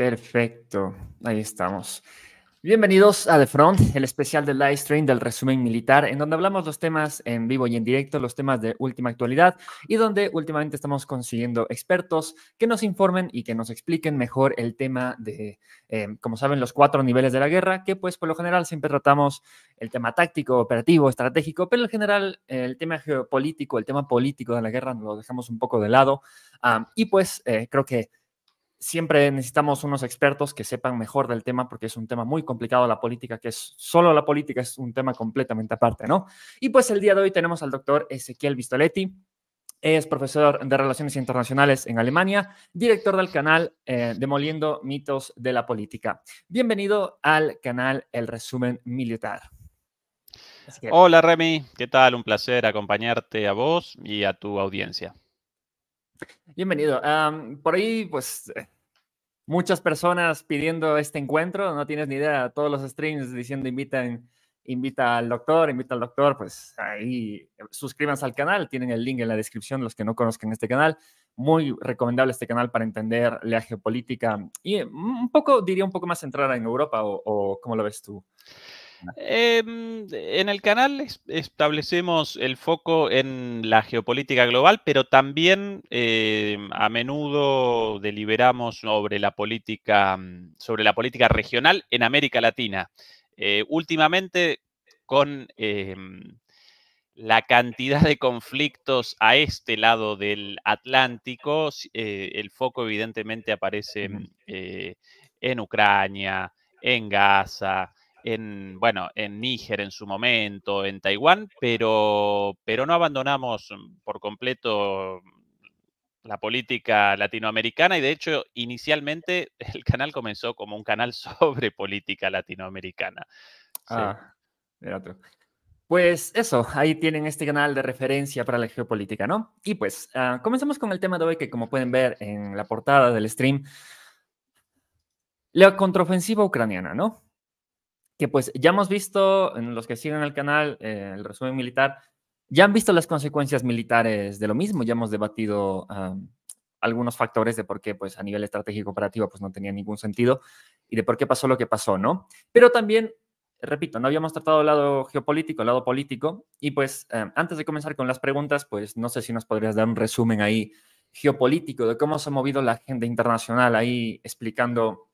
Perfecto, ahí estamos. Bienvenidos a The Front, el especial del live stream del resumen militar, en donde hablamos los temas en vivo y en directo, los temas de última actualidad y donde últimamente estamos consiguiendo expertos que nos informen y que nos expliquen mejor el tema de, eh, como saben, los cuatro niveles de la guerra, que pues por lo general siempre tratamos el tema táctico, operativo, estratégico, pero en general eh, el tema geopolítico, el tema político de la guerra lo dejamos un poco de lado ah, y pues eh, creo que siempre necesitamos unos expertos que sepan mejor del tema porque es un tema muy complicado la política, que es solo la política, es un tema completamente aparte, ¿no? Y pues el día de hoy tenemos al doctor Ezequiel Vistoletti. Es profesor de Relaciones Internacionales en Alemania, director del canal eh, Demoliendo Mitos de la Política. Bienvenido al canal El Resumen Militar. Hola Remy, ¿qué tal? Un placer acompañarte a vos y a tu audiencia. Bienvenido. por ahí, pues, eh, muchas personas pidiendo este encuentro, no tienes ni idea, todos los streams diciendo invitan, invita al doctor, invita al doctor, pues ahí eh, suscríbanse al canal, tienen el link en la descripción los que no conozcan este canal. Muy recomendable este canal para entender la geopolítica y mm, un poco, diría un poco más centrada en Europa o, o cómo lo ves tú. Em, en el canal establecemos el foco en la geopolítica global, pero también em, a menudo deliberamos sobre la política, mm, sobre la política regional en América Latina. Eh, últimamente, con em, la cantidad de conflictos a este lado del Atlántico, eh, el foco evidentemente aparece mm, eh, en Ucrania, en Gaza en, bueno, en Níger en su momento, en Taiwán, pero, pero no abandonamos mm, por completo mm, la política latinoamericana y de hecho inicialmente el canal comenzó como un canal sobre política latinoamericana. Ah, pues eso, ahí tienen este canal de referencia para la geopolítica, ¿no? Y pues ah, comenzamos con el tema de hoy que como pueden ver en la portada del stream, la contraofensiva ucraniana, ¿no? que pues ya hemos visto, en los que siguen el canal, eh, el resumen militar, ya han visto las consecuencias militares de lo mismo, ya hemos debatido algunos factores de por qué pues a nivel estratégico operativo pues no tenía ningún sentido y de por qué pasó lo que pasó, ¿no? Pero también, repito, no habíamos tratado el lado geopolítico, el lado político y pues em, antes de comenzar con las preguntas, pues no sé si nos podrías dar un resumen ahí geopolítico de cómo se ha movido la gente internacional ahí explicando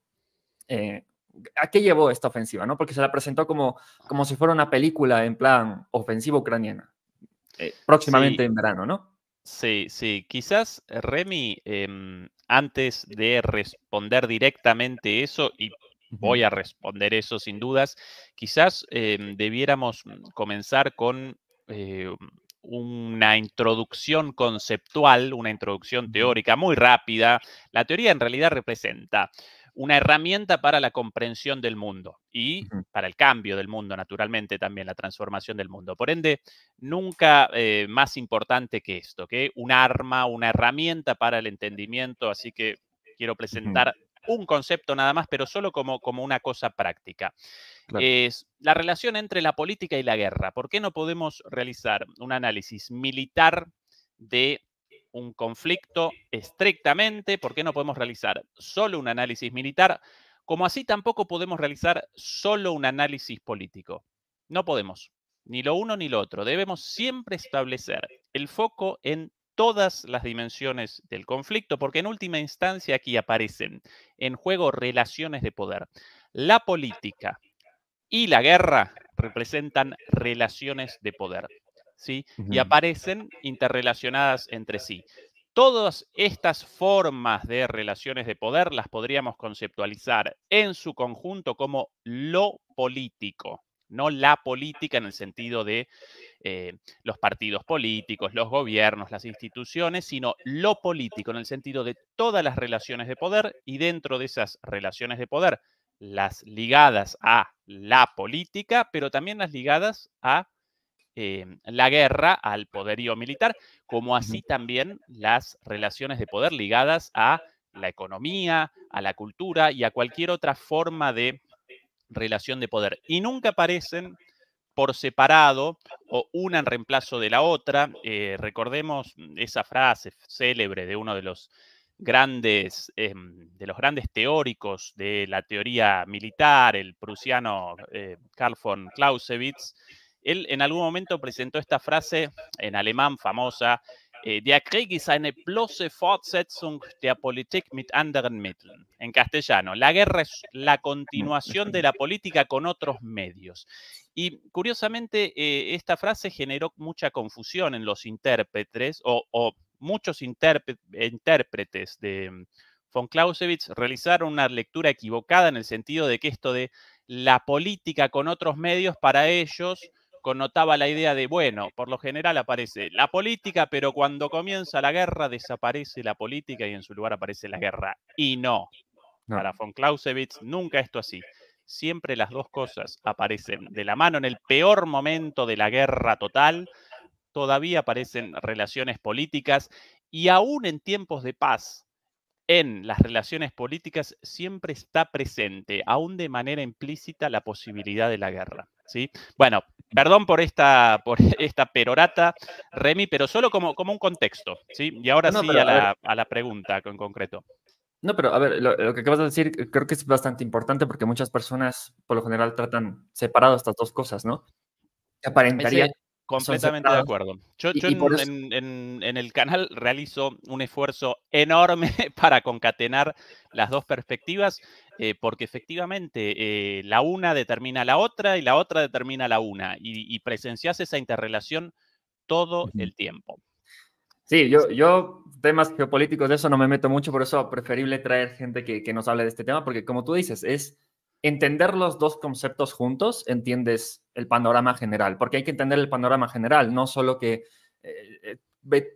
eh, ¿a qué llevó esta ofensiva? ¿no? Porque se la presentó como, como si fuera una película en plan ofensiva ucraniana, eh, próximamente en verano, ¿no? Sí, sí. Quizás, eh, Remy, em, antes de responder directamente eso, y voy a responder eso sin dudas, quizás em, debiéramos comenzar con eh, una introducción conceptual, una introducción teórica muy rápida. La teoría en realidad representa una herramienta para la comprensión del mundo y para el cambio del mundo, naturalmente, también la transformación del mundo. Por ende, nunca eh, más importante que esto, que un arma, una herramienta para el entendimiento. Así que quiero presentar un concepto nada más, pero solo como, como una cosa práctica. Es la relación entre la política y la guerra. ¿Por qué no podemos realizar un análisis militar de un conflicto estrictamente, porque no podemos realizar solo un análisis militar, como así tampoco podemos realizar solo un análisis político. No podemos, ni lo uno ni lo otro. Debemos siempre establecer el foco en todas las dimensiones del conflicto, porque en última instancia aquí aparecen en juego relaciones de poder. La política y la guerra representan relaciones de poder. Y aparecen interrelacionadas entre sí. Todas estas formas de relaciones de poder las podríamos conceptualizar en su conjunto como lo político, no la política en el sentido de eh, los partidos políticos, los gobiernos, las instituciones, sino lo político en el sentido de todas las relaciones de poder y dentro de esas relaciones de poder, las ligadas a la política, pero también las ligadas a Em, la guerra al poderío militar, como así también las relaciones de poder ligadas a la economía, a la cultura y a cualquier otra forma de relación de poder. Y nunca aparecen por separado o una en reemplazo de la otra. Eh, recordemos mm, esa frase célebre de uno de los grandes, em, de los grandes teóricos de la teoría militar, el prusiano Carl eh, von Clausewitz, él en algún momento presentó esta frase en alemán famosa, eh, «Die Krieg ist eine bloße Fortsetzung der Politik mit anderen Mitteln. En castellano, la guerra es la continuación de la política con otros medios. Y curiosamente, eh, esta frase generó mucha confusión en los intérpretes o, muchos intérpretes de mm, von Clausewitz realizaron una lectura equivocada en el sentido de que esto de la política con otros medios para ellos connotaba la idea de, bueno, por lo general aparece la política, pero cuando comienza la guerra desaparece la política y en su lugar aparece la guerra. Y no, para von Clausewitz nunca esto así. Siempre las dos cosas aparecen de la mano en el peor momento de la guerra total. Todavía aparecen relaciones políticas y aún en tiempos de paz en las relaciones políticas siempre está presente, aún de manera implícita, la posibilidad de la guerra. ¿sí? Bueno, perdón por esta, por esta perorata, Remy, pero solo como, un contexto. ¿sí? Y ahora sí a la, pregunta en concreto. No, pero a ver, lo, que acabas de decir eh, creo que es bastante importante porque muchas personas por lo general tratan separado estas dos cosas, ¿no? Aparentaría Completamente de acuerdo. Yo, en, el canal realizo un esfuerzo enorme para concatenar las dos perspectivas, eh, porque efectivamente eh, la una determina la otra y la otra determina la una, y, presencias esa interrelación todo el tiempo. Sí, yo, yo temas geopolíticos de eso no me meto mucho, por eso preferible traer gente que, que nos hable de este tema, porque como tú dices, es entender los dos conceptos juntos, entiendes el panorama general, porque hay que entender el panorama general, no solo que eh, eh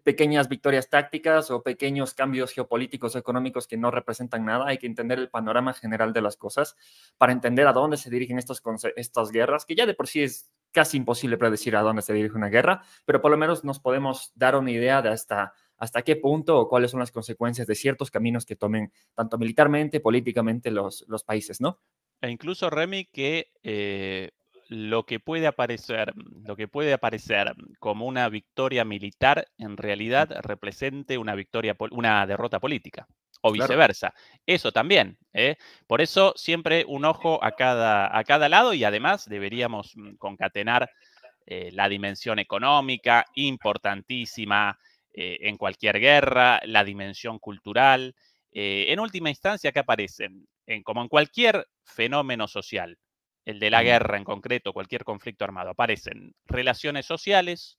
pequeñas victorias tácticas o pequeños cambios geopolíticos o económicos que no representan nada. Hay que entender el panorama general de las cosas para entender a dónde se dirigen estos, estas guerras, que ya de por sí es casi imposible predecir a dónde se dirige una guerra, pero por lo menos nos podemos dar una idea de hasta, hasta qué punto o cuáles son las consecuencias de ciertos caminos que tomen tanto militarmente, políticamente los, los países, ¿no? E incluso Remy que eh, lo que puede aparecer, lo que puede aparecer como una victoria militar, en realidad represente una victoria, una derrota política. O viceversa. Eso también. ¿eh? Por eso siempre un ojo a cada, a cada lado y además deberíamos mm, concatenar eh, la dimensión económica, importantísima en cualquier guerra, la dimensión cultural. en última instancia, ¿qué aparecen? como en cualquier fenómeno social, el de la guerra en concreto, cualquier conflicto armado, aparecen relaciones sociales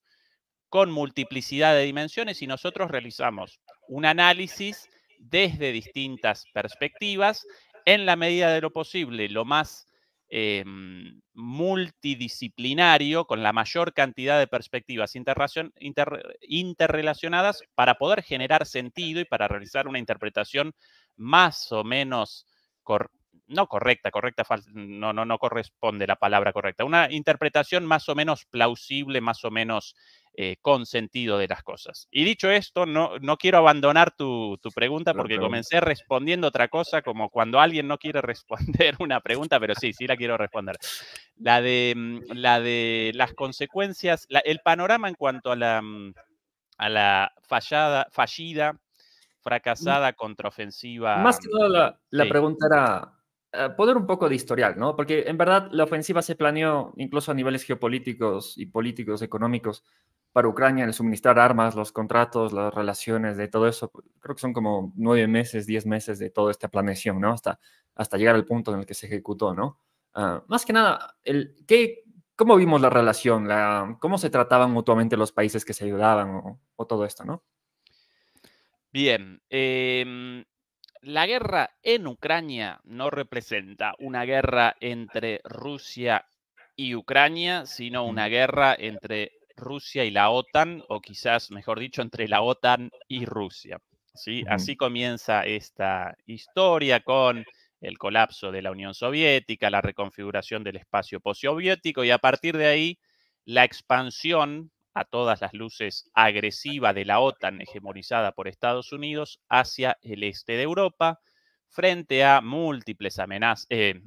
con multiplicidad de dimensiones y nosotros realizamos un análisis desde distintas perspectivas, en la medida de lo posible, lo más em, multidisciplinario, con la mayor cantidad de perspectivas interrelacionadas para poder generar sentido y para realizar una interpretación más o menos no correcta, correcta, no, no, no corresponde la palabra correcta, una interpretación más o menos plausible, más o menos eh, con sentido de las cosas. Y dicho esto, no, quiero abandonar tu, pregunta porque comencé respondiendo otra cosa, como cuando alguien no quiere responder una pregunta, pero sí, sí la quiero responder. La de, mm, la de las consecuencias, el panorama en cuanto a la, mm, a la fallada, fallida Mm. fracasada contraofensiva. Más que nada la, pregunta era eh, poder un poco de historial, ¿no? Porque en verdad la ofensiva se planeó incluso a niveles geopolíticos y políticos, económicos, para Ucrania, el suministrar armas, los contratos, las relaciones, de todo eso. Creo que son como nueve meses, diez meses de toda esta planeación, ¿no? Hasta, hasta llegar al punto en el que se ejecutó, ¿no? Ah, más que nada, el, ¿cómo vimos la relación? La, ¿Cómo se trataban mutuamente los países que se ayudaban o todo esto, ¿no? Bien, em, la guerra en Ucrania no representa una guerra entre Rusia y Ucrania, sino una guerra entre Rusia y la OTAN, o quizás, mejor dicho, entre la OTAN y Rusia. Así comienza esta historia con el colapso de la Unión Soviética, la reconfiguración del espacio postsoviético y a partir de ahí la expansión a todas las luces agresiva de la OTAN hegemonizada por Estados Unidos hacia el este de Europa, frente a múltiples amenazas, eh,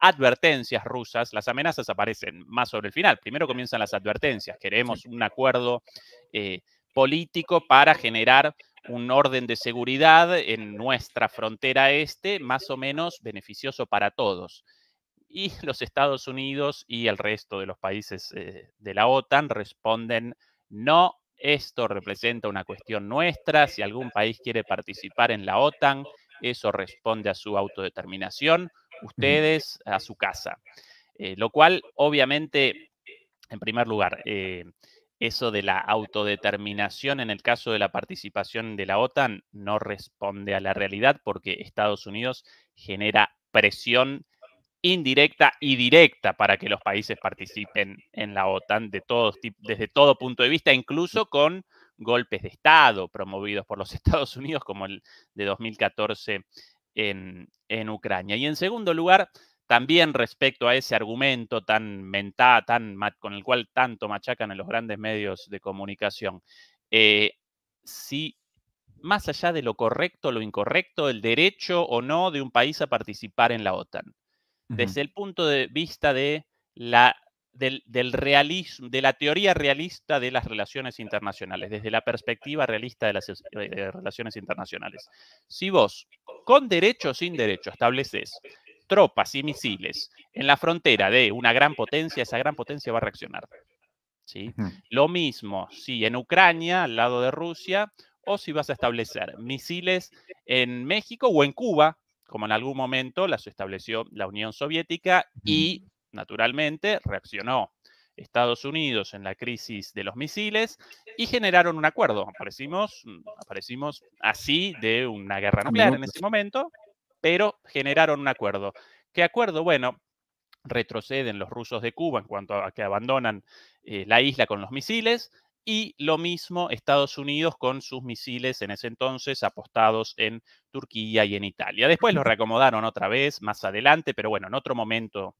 advertencias rusas, las amenazas aparecen más sobre el final. Primero comienzan las advertencias. Queremos un acuerdo eh, político para generar un orden de seguridad en nuestra frontera este, más o menos beneficioso para todos y los Estados Unidos y el resto de los países eh, de la OTAN responden no. Esto representa una cuestión nuestra. Si algún país quiere participar en la OTAN, eso responde a su autodeterminación, ustedes a su casa. Eh, lo cual, obviamente, en primer lugar, eh, eso de la autodeterminación en el caso de la participación de la OTAN no responde a la realidad porque Estados Unidos genera presión indirecta y directa para que los países participen en la OTAN de desde todo punto de vista, incluso con golpes de Estado promovidos por los Estados Unidos, como el de 2014 en, Ucrania. Y en segundo lugar, también respecto a ese argumento tan mentado, tan, con el cual tanto machacan en los grandes medios de comunicación, eh, si más allá de lo correcto, lo incorrecto, el derecho o no de un país a participar en la OTAN desde el punto de vista de la, del, realismo, de la teoría realista de las relaciones internacionales, desde la perspectiva realista de las eh, relaciones internacionales. Si vos, con derecho o sin derecho, estableces tropas y misiles en la frontera de una gran potencia, esa gran potencia va a reaccionar. ¿sí? Lo mismo si en Ucrania, al lado de Rusia, o si vas a establecer misiles en México o en Cuba, como en algún momento las estableció la Unión Soviética y, naturalmente, reaccionó Estados Unidos en la crisis de los misiles y generaron un acuerdo. Aparecimos, mm, aparecimos así de una guerra nuclear en ese momento, pero generaron un acuerdo. ¿Qué acuerdo? Bueno, retroceden los rusos de Cuba en cuanto a que abandonan eh, la isla con los misiles, y lo mismo Estados Unidos con sus misiles en ese entonces apostados en Turquía y en Italia. Después los reacomodaron otra vez, más adelante, pero bueno, en otro momento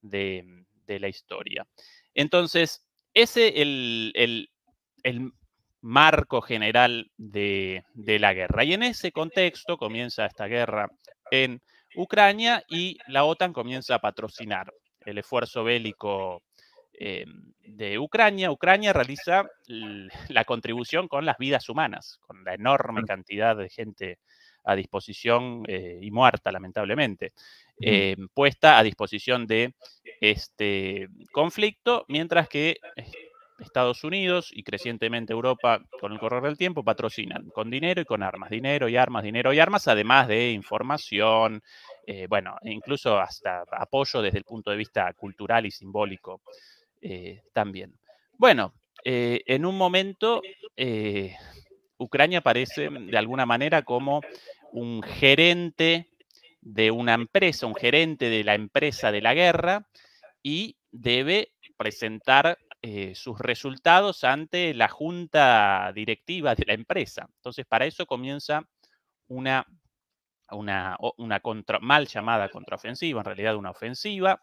de, mm, la historia. Entonces, ese el, el, marco general de, de la guerra. Y en ese contexto comienza esta guerra en Ucrania y la OTAN comienza a patrocinar el esfuerzo bélico eh, de Ucrania, Ucrania realiza la contribución con las vidas humanas, con la enorme cantidad de gente a disposición eh, y muerta, lamentablemente, eh, puesta a disposición de este conflicto, mientras que Estados Unidos y crecientemente Europa, con el correr del tiempo, patrocinan con dinero y con armas, dinero y armas, dinero y armas, además de información, bueno, incluso hasta apoyo desde el punto de vista cultural y simbólico eh, también. Bueno, eh, en un momento eh, Ucrania aparece mm, de alguna manera como un gerente de una empresa, un gerente de la empresa de la guerra y debe presentar sus resultados ante la junta directiva de la empresa. Entonces, para eso comienza una, mal llamada contraofensiva, en realidad una ofensiva,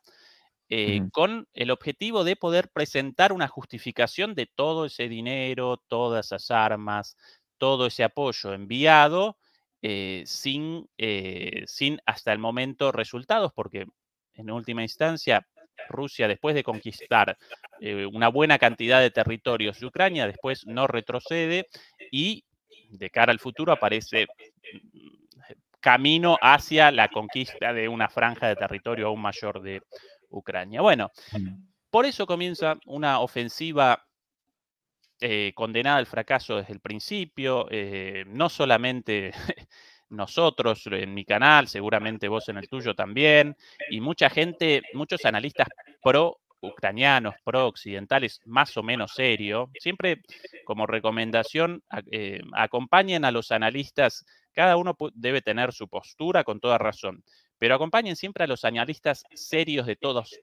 eh, con el objetivo de poder presentar una justificación de todo ese dinero, todas esas armas, todo ese apoyo enviado eh, sin, eh, sin hasta el momento resultados, porque en última instancia Rusia, después de conquistar una buena cantidad de territorios de Ucrania, después no retrocede y de cara al futuro aparece mm, camino hacia la conquista de una franja de territorio aún mayor de Ucrania. Bueno, por eso comienza una ofensiva eh, condenada al fracaso desde el principio, eh, no solamente... nosotros en mi canal, seguramente vos en el tuyo también, y mucha gente, muchos analistas pro ucranianos, pro occidentales, más o menos serio. Siempre como recomendación, eh, acompañen a los analistas, cada uno debe tener su postura con toda razón, pero acompañen siempre a los analistas serios de todos,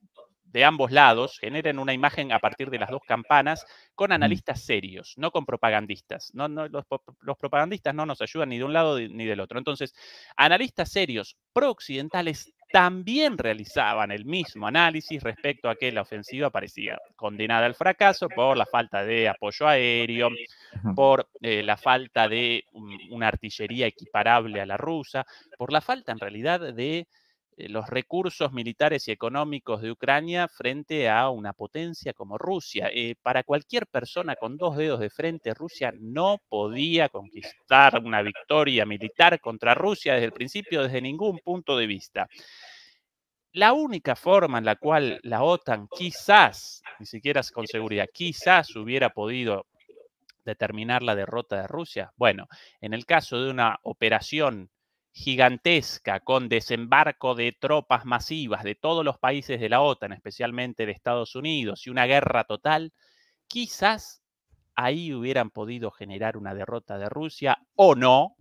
de ambos lados, generen una imagen a partir de las dos campanas con analistas serios, no con propagandistas. los, los, propagandistas no nos ayudan ni de un lado ni del otro. Entonces, analistas serios, pro-occidentales también realizaban el mismo análisis respecto a que la ofensiva parecía condenada al fracaso por la falta de apoyo aéreo, por eh, la falta de mm, una artillería equiparable a la rusa, por la falta en realidad de eh, los recursos militares y económicos de Ucrania frente a una potencia como Rusia. Eh, para cualquier persona con dos dedos de frente, Rusia no podía conquistar una victoria militar contra Rusia desde el principio, desde ningún punto de vista. La única forma en la cual la OTAN quizás, ni siquiera con seguridad, quizás hubiera podido determinar la derrota de Rusia, bueno, en el caso de una operación gigantesca con desembarco de tropas masivas de todos los países de la OTAN, especialmente de Estados Unidos, y una guerra total, quizás ahí hubieran podido generar una derrota de Rusia o no,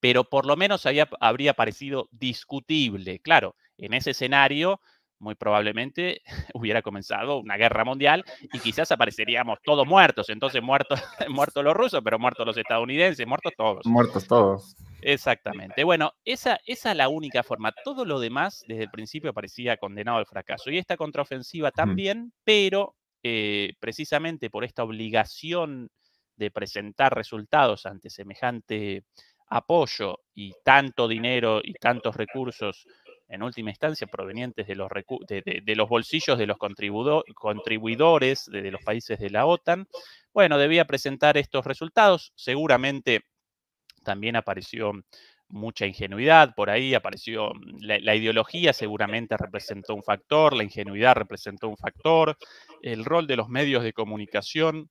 pero por lo menos habría parecido discutible. Claro, en ese escenario muy probablemente hubiera comenzado una guerra mundial y quizás apareceríamos todos muertos, entonces muertos, muertos los rusos, pero muertos los estadounidenses, muertos todos. Muertos todos. Exactamente. Bueno, esa, esa es la única forma. Todo lo demás, desde el principio, parecía condenado al fracaso. Y esta contraofensiva también, pero eh, precisamente por esta obligación de presentar resultados ante semejante apoyo y tanto dinero y tantos recursos, en última instancia, provenientes de los bolsillos de los contribuidores de, los países de la OTAN, bueno, debía presentar estos resultados. Seguramente también apareció mucha ingenuidad por ahí, apareció mm, la, ideología seguramente representó un factor, la ingenuidad representó un factor, el rol de los medios de comunicación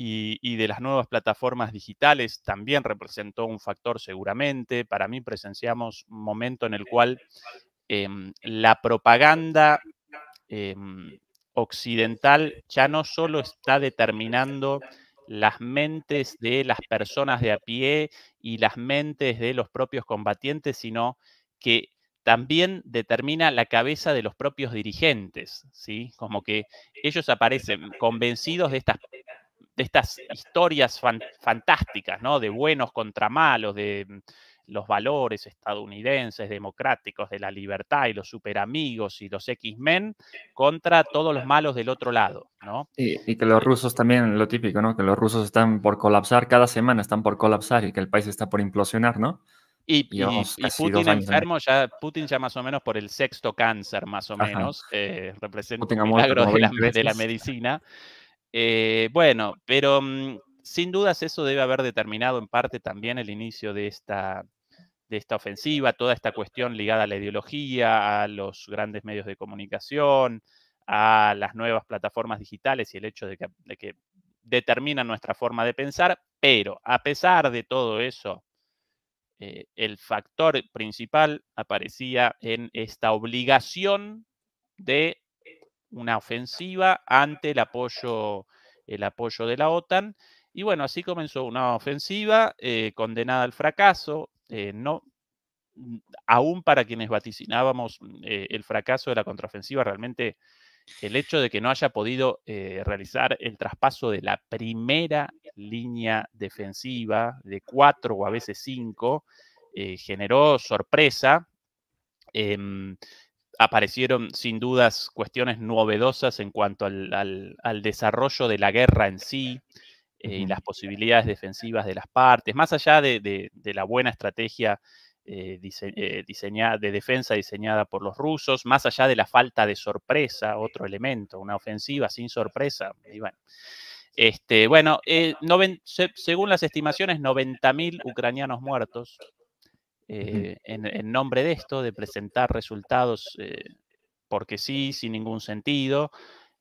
y, de las nuevas plataformas digitales también representó un factor seguramente. Para mí presenciamos un momento en el cual em, la propaganda em, occidental ya no solo está determinando las mentes de las personas de a pie y las mentes de los propios combatientes, sino que también determina la cabeza de los propios dirigentes, ¿sí? Como que ellos aparecen convencidos de estas, de estas historias fantásticas, ¿no? De buenos contra malos, de los valores estadounidenses, democráticos, de la libertad y los superamigos y los X-Men contra todos los malos del otro lado, ¿no? Y, que los rusos también, lo típico, ¿no? Que los rusos están por colapsar, cada semana están por colapsar y que el país está por implosionar, ¿no? Y, Putin ya, Putin ya más o menos por el sexto cáncer, más o menos, eh, representa un de la, medicina. Eh, bueno, pero mm, sin dudas eso debe haber determinado en parte también el inicio de esta, de esta ofensiva, toda esta cuestión ligada a la ideología, a los grandes medios de comunicación, a las nuevas plataformas digitales y el hecho de que, determina determinan nuestra forma de pensar, pero a pesar de todo eso, eh, el factor principal aparecía en esta obligación de una ofensiva ante el apoyo, el apoyo de la OTAN. Y bueno, así comenzó una ofensiva eh, condenada al fracaso, eh, no, mm, aún para quienes vaticinábamos mm, eh, el fracaso de la contraofensiva, realmente el hecho de que no haya podido eh, realizar el traspaso de la primera línea defensiva de cuatro o a veces cinco generó sorpresa. Em, aparecieron sin dudas cuestiones novedosas en cuanto al desarrollo de la guerra en sí. Eh, y las posibilidades defensivas de las partes, más allá de, la buena estrategia eh, eh, diseñada, de defensa diseñada por los rusos, más allá de la falta de sorpresa, otro elemento, una ofensiva sin sorpresa. bueno, este, bueno según las estimaciones, 90.000 ucranianos muertos en, en, nombre de esto, de presentar resultados porque sí, sin ningún sentido.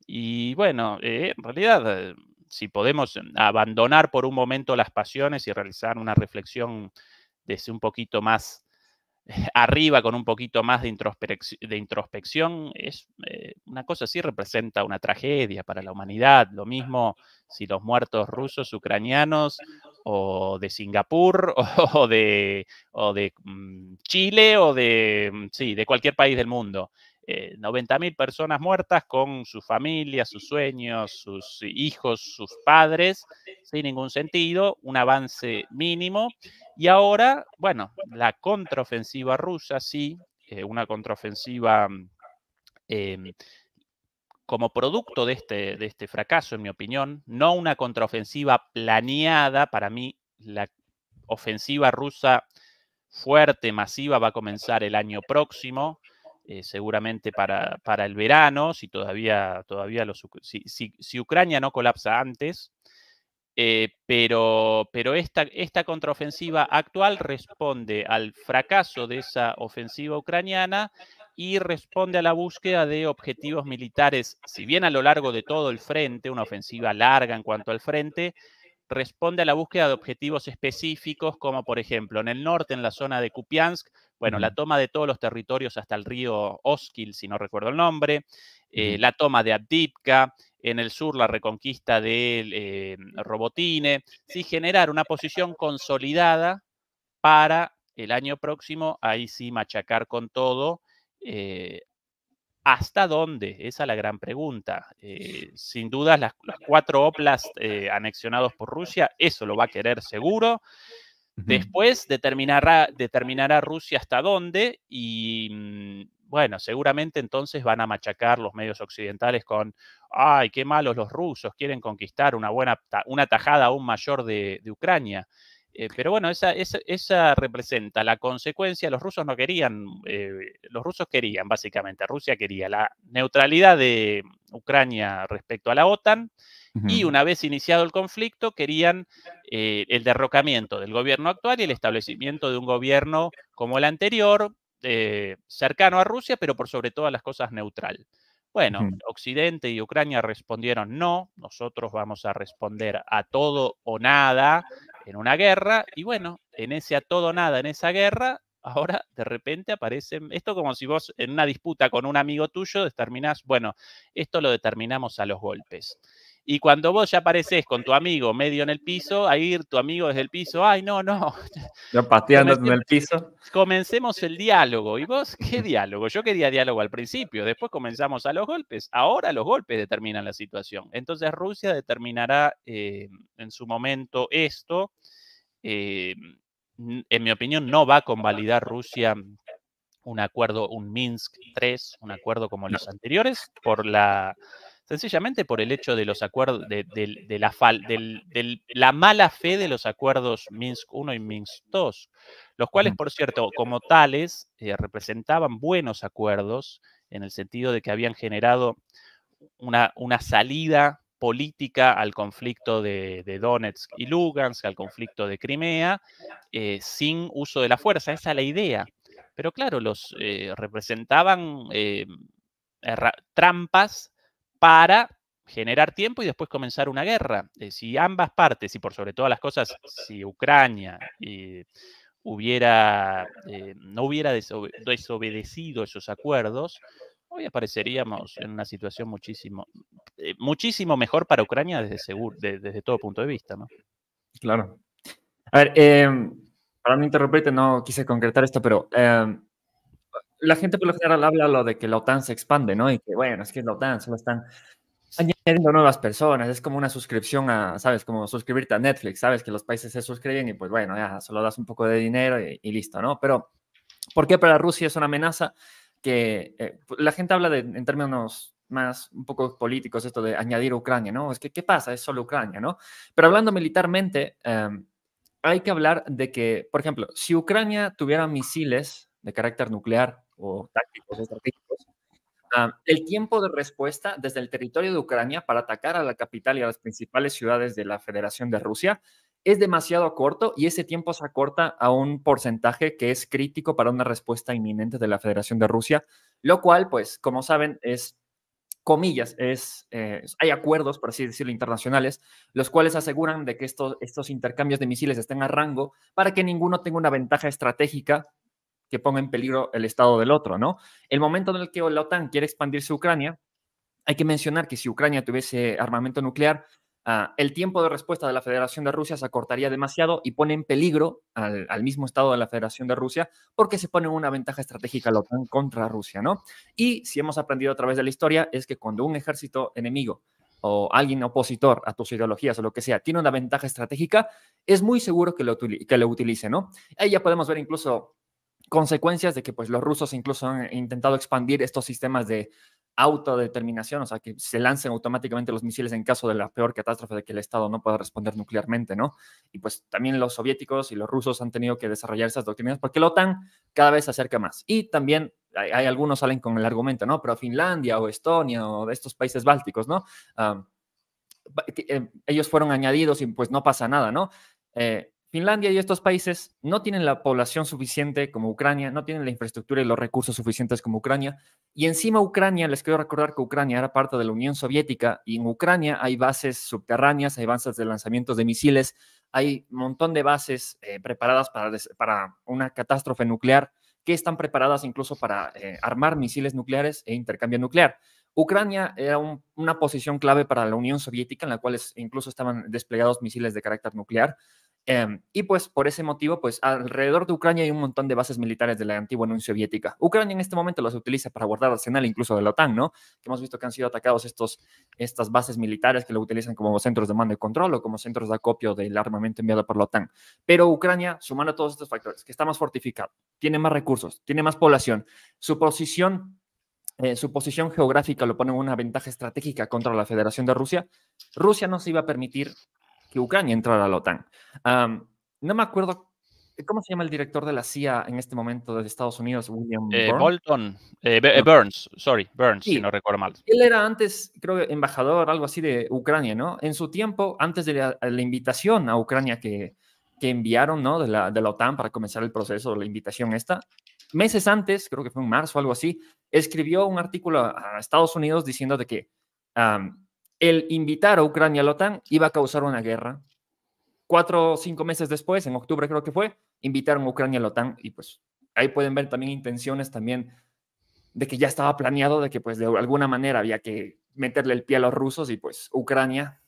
Y bueno, en realidad si podemos mm, abandonar por un momento las pasiones y realizar una reflexión desde un poquito más arriba, con un poquito más de, introspección, es eh, una cosa así representa una tragedia para la humanidad. Lo mismo si los muertos rusos, ucranianos o de Singapur o de, o de mm, Chile o de, mm, sí, de cualquier país del mundo. 90.000 eh, personas muertas con sus familias, sus sueños, sus hijos, sus padres, sin ningún sentido, un avance mínimo. Y ahora, bueno, la contraofensiva rusa, sí, eh, una contraofensiva mm, em, como producto de este, de este fracaso, en mi opinión, no una contraofensiva planeada, para mí la ofensiva rusa fuerte, masiva, va a comenzar el año próximo eh, seguramente para, para, el verano, si todavía, todavía si, Ucrania no colapsa antes, eh, pero, pero esta, esta contraofensiva actual responde al fracaso de esa ofensiva ucraniana y responde a la búsqueda de objetivos militares, si bien a lo largo de todo el frente, una ofensiva larga en cuanto al frente, responde a la búsqueda de objetivos específicos, como por ejemplo en el norte, en la zona de Kupiansk, bueno, la toma de todos los territorios hasta el río Oskil, si no recuerdo el nombre, eh, la toma de Abdipka, en el sur la reconquista de eh, Robotine, generar una posición consolidada para el año próximo, ahí sí machacar con todo eh, ¿Hasta dónde? Esa es la gran pregunta. Eh, sin duda, las, cuatro oplas eh, anexionados por Rusia, eso lo va a querer seguro. Después determinará, determinará Rusia hasta dónde y, mm, bueno, seguramente entonces van a machacar los medios occidentales con, ay, qué malos los rusos, quieren conquistar una buena, una tajada aún mayor de Ucrania. Eh, pero bueno, esa, representa la consecuencia. Los rusos no querían, eh, los rusos querían básicamente, Rusia quería la neutralidad de Ucrania respecto a la OTAN y una vez iniciado el conflicto querían eh, el derrocamiento del gobierno actual y el establecimiento de un gobierno como el anterior, cercano a Rusia, pero por sobre todas las cosas neutral. Bueno, Occidente y Ucrania respondieron no, nosotros vamos a responder a todo o nada en una guerra, y bueno, en ese a todo nada, en esa guerra, ahora de repente aparece esto como si vos en una disputa con un amigo tuyo determinás, bueno, esto lo determinamos a los golpes. Y cuando vos ya apareces con tu amigo medio en el piso, a ir tu amigo desde el piso, ay, no, no. Ya pateando en el piso. Comencemos el diálogo. ¿Y vos qué diálogo? Yo quería diálogo al principio, después comenzamos a los golpes. Ahora los golpes determinan la situación. Entonces Rusia determinará eh, en su momento esto. Eh, en mi opinión, no va a convalidar Rusia un acuerdo, un Minsk 3, un acuerdo como los anteriores, por la sencillamente por el hecho de los acuerdos, de, la, mala fe de los acuerdos Minsk I y Minsk II, los cuales, por cierto, como tales, eh, representaban buenos acuerdos en el sentido de que habían generado una, salida política al conflicto de, Donetsk y Lugansk, al conflicto de Crimea, eh, sin uso de la fuerza. Esa es la idea. Pero claro, los eh, representaban trampas para generar tiempo y después comenzar una guerra. Eh, si ambas partes, y por sobre todas las cosas, si Ucrania eh, hubiera, eh, no hubiera desobedecido esos acuerdos, hoy apareceríamos en una situación muchísimo, muchísimo mejor para Ucrania desde, desde todo punto de vista. Claro. A ver, em, para no interrumpirte, no quise concretar esto, pero em, la gente por lo general habla lo de que la OTAN se expande, ¿no? Y que, bueno, es que la OTAN solo están añadiendo nuevas personas, es como una suscripción a, ¿sabes? Como suscribirte a Netflix, ¿sabes? Que los países se suscriben y pues bueno, ya solo das un poco de dinero y, listo, ¿no? Pero, ¿por qué para Rusia es una amenaza? Que eh, pues, la gente habla en términos más un poco políticos, esto de añadir a Ucrania, ¿no? Es que, ¿qué pasa? Es solo Ucrania, ¿no? Pero hablando militarmente, em, hay que hablar de que, por ejemplo, si Ucrania tuviera misiles de carácter nuclear, o tácticos estratégicos. Ah, el tiempo de respuesta desde el territorio de Ucrania para atacar a la capital y a las principales ciudades de la Federación de Rusia es demasiado corto y ese tiempo se acorta a un porcentaje que es crítico para una respuesta inminente de la Federación de Rusia, lo cual, pues, como saben, es comillas, es, eh, hay acuerdos, por así decirlo, internacionales, los cuales aseguran de que estos, estos intercambios de misiles estén a rango para que ninguno tenga una ventaja estratégica que ponga en peligro el estado del otro, ¿no? El momento en el que la OTAN quiere expandirse a Ucrania, hay que mencionar que si Ucrania tuviese armamento nuclear, ah, el tiempo de respuesta de la Federación de Rusia se acortaría demasiado y pone en peligro al, mismo Estado de la Federación de Rusia porque se pone una ventaja estratégica la OTAN contra Rusia, ¿no? Y si hemos aprendido a través de la historia es que cuando un ejército enemigo o alguien opositor a tus ideologías o lo que sea tiene una ventaja estratégica, es muy seguro que lo, que lo utilice, ¿no? Ahí ya podemos ver incluso consecuencias de que pues los rusos incluso han eh, intentado expandir estos sistemas de autodeterminación, o sea, que se lancen automáticamente los misiles en caso de la peor catástrofe de que el Estado no pueda responder nuclearmente, ¿no? Y pues también los soviéticos y los rusos han tenido que desarrollar esas doctrinas porque la OTAN cada vez se acerca más. Y también hay, algunos algunos salen con el argumento, ¿no? Pero Finlandia o Estonia o de estos países bálticos, ¿no? Ah, eh, ellos fueron añadidos y pues no pasa nada, ¿no? Eh, Finlandia y estos países no tienen la población suficiente como Ucrania, no tienen la infraestructura y los recursos suficientes como Ucrania. Y encima Ucrania, les quiero recordar que Ucrania era parte de la Unión Soviética y en Ucrania hay bases subterráneas, hay bases de lanzamientos de misiles, hay un montón de bases eh, preparadas para, una catástrofe nuclear que están preparadas incluso para eh, armar misiles nucleares e intercambio nuclear. Ucrania era una posición clave para la Unión Soviética en la cual incluso estaban desplegados misiles de carácter nuclear. Em, y pues por ese motivo, pues alrededor de Ucrania hay un montón de bases militares de la antigua Unión Soviética. Ucrania en este momento las utiliza para guardar arsenal incluso de la OTAN, ¿no? Que hemos visto que han sido atacados estos, estas bases militares que lo utilizan como centros de mando y control o como centros de acopio del armamento enviado por la OTAN. Pero Ucrania, sumando todos estos factores, que está más fortificado, tiene más recursos, tiene más población, su posición eh, su posición geográfica lo pone en una ventaja estratégica contra la Federación de Rusia, Rusia no se iba a permitir que Ucrania entrara a la OTAN. no me acuerdo eh, ¿Cómo se llama el director de la CIA en este momento de Estados Unidos? William eh, Burns? Bolton, eh, Burns, sorry, Burns, si no recuerdo mal. Él era antes, creo embajador, algo así de Ucrania, ¿no? En su tiempo, antes de la, invitación a Ucrania que, que enviaron, ¿no? De la, de la, OTAN para comenzar el proceso, la invitación esta, meses antes, creo que fue en marzo, o algo así, escribió un artículo a Estados Unidos diciendo de que el invitar a Ucrania a la OTAN iba a causar una guerra. Cuatro o cinco meses después, en octubre creo que fue, invitaron a Ucrania a la OTAN y pues ahí pueden ver también intenciones también de que ya estaba planeado, de que pues de alguna manera había que meterle el pie a los rusos y pues Ucrania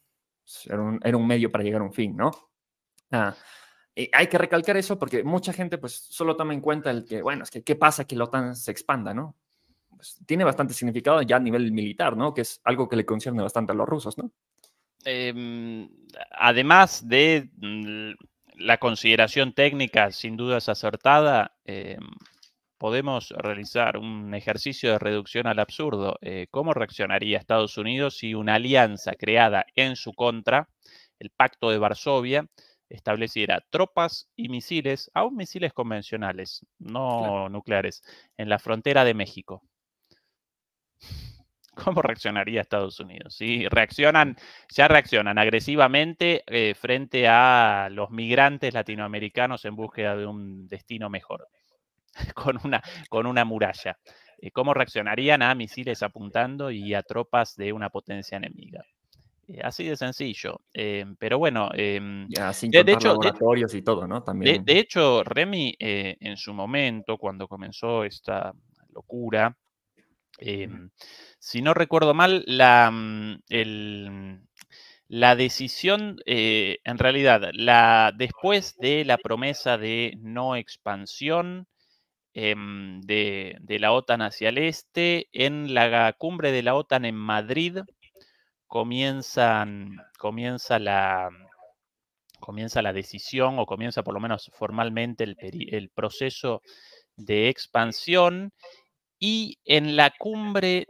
pues, era, un, medio para llegar a un fin, ¿no? y ah, eh, hay que recalcar eso porque mucha gente pues solo toma en cuenta el que, bueno, es que qué pasa que la OTAN se expanda, ¿no? Pues, tiene bastante significado ya a nivel militar, ¿no? Que es algo que le concierne bastante a los rusos, ¿no? Em, además de mm, la consideración técnica, sin duda es acertada, em, podemos realizar un ejercicio de reducción al absurdo. Eh, ¿Cómo reaccionaría Estados Unidos si una alianza creada en su contra, el Pacto de Varsovia, estableciera tropas y misiles, aún misiles convencionales, no nucleares, en la frontera de México? ¿Cómo reaccionaría Estados Unidos? Si reaccionan, ya reaccionan agresivamente eh, frente a los migrantes latinoamericanos en búsqueda de un destino mejor, con una, con una muralla. Eh, ¿Cómo reaccionarían a misiles apuntando y a tropas de una potencia enemiga? Eh, así de sencillo. pero bueno, de hecho, Remy en su momento, cuando comenzó esta locura, Em, si no recuerdo mal, la, mm, decisión, eh, en realidad, después de la promesa de no expansión em, de, la OTAN hacia el este, en la cumbre de la OTAN en Madrid comienza la decisión o comienza por lo menos formalmente el proceso de expansión y en la cumbre,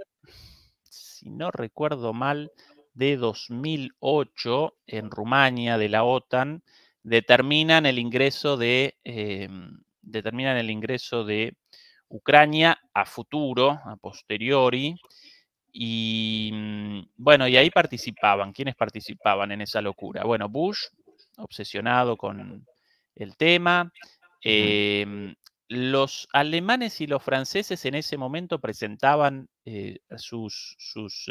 si no recuerdo mal, de 2008 en Rumania de la OTAN, determinan el ingreso de, em, determinan el ingreso de Ucrania a futuro, a posteriori. Y mm, bueno, y ahí participaban. ¿Quiénes participaban en esa locura? Bueno, Bush, obsesionado con el tema los alemanes y los franceses en ese momento presentaban eh, sus,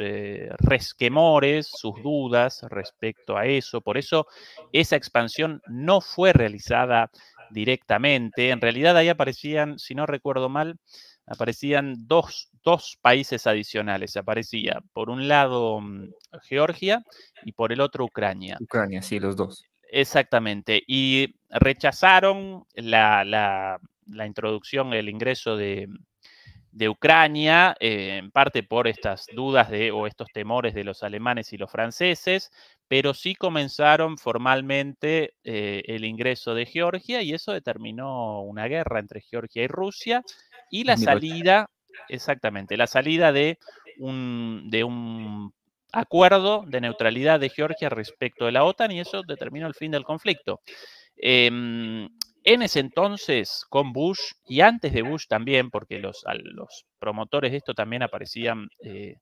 eh, resquemores, sus dudas respecto a eso. Por eso esa expansión no fue realizada directamente. En realidad ahí aparecían, si no recuerdo mal, aparecían dos, países adicionales. Aparecía por un lado mm, Georgia y por el otro Ucrania. Ucrania, sí, los dos. Exactamente. Y rechazaron la la introducción, el ingreso de, Ucrania, eh, en parte por estas dudas de, o estos temores de los alemanes y los franceses, pero sí comenzaron formalmente eh, el ingreso de Georgia y eso determinó una guerra entre Georgia y Rusia y la salida, exactamente, la salida de un, de un acuerdo de neutralidad de Georgia respecto de la OTAN y eso determinó el fin del conflicto. Eh, en ese entonces con Bush y antes de Bush también, porque los, promotores de esto también aparecían eh,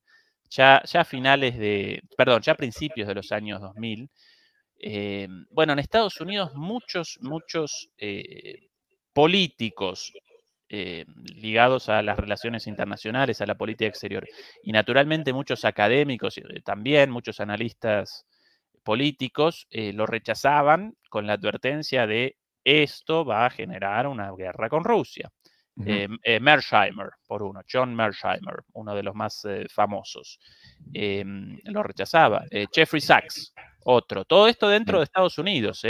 ya, a finales de, perdón, ya principios de los años 2000. Eh, bueno, en Estados Unidos muchos, muchos eh, políticos ligados a las relaciones internacionales, a la política exterior, y naturalmente muchos académicos también, muchos analistas políticos lo rechazaban con la advertencia de esto va a generar una guerra con Rusia. Em, eh, Mersheimer, por uno, John Mersheimer, uno de los más eh, famosos, em, lo rechazaba. Eh, Jeffrey Sachs, otro. Todo esto dentro de Estados Unidos,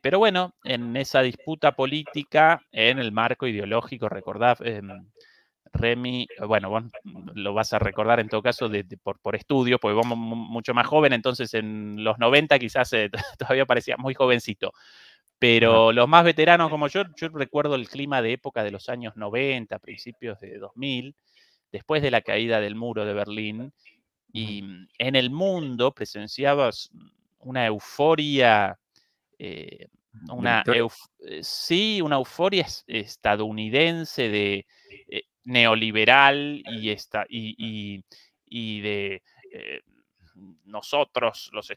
pero bueno, en esa disputa política, en el marco ideológico, recordad, em, Remy, bueno, lo vas a recordar en todo caso por, estudio, porque vamos mucho más joven, entonces en los 90 quizás todavía parecía muy jovencito. Pero los más veteranos como yo, yo recuerdo el clima de época de los años 90, principios de 2000, después de la caída del muro de Berlín, y mm, en el mundo presenciabas mm, una euforia, eh, una eh, sí, una euforia estadounidense de eh, neoliberal y, esta, y, de eh, nosotros, los,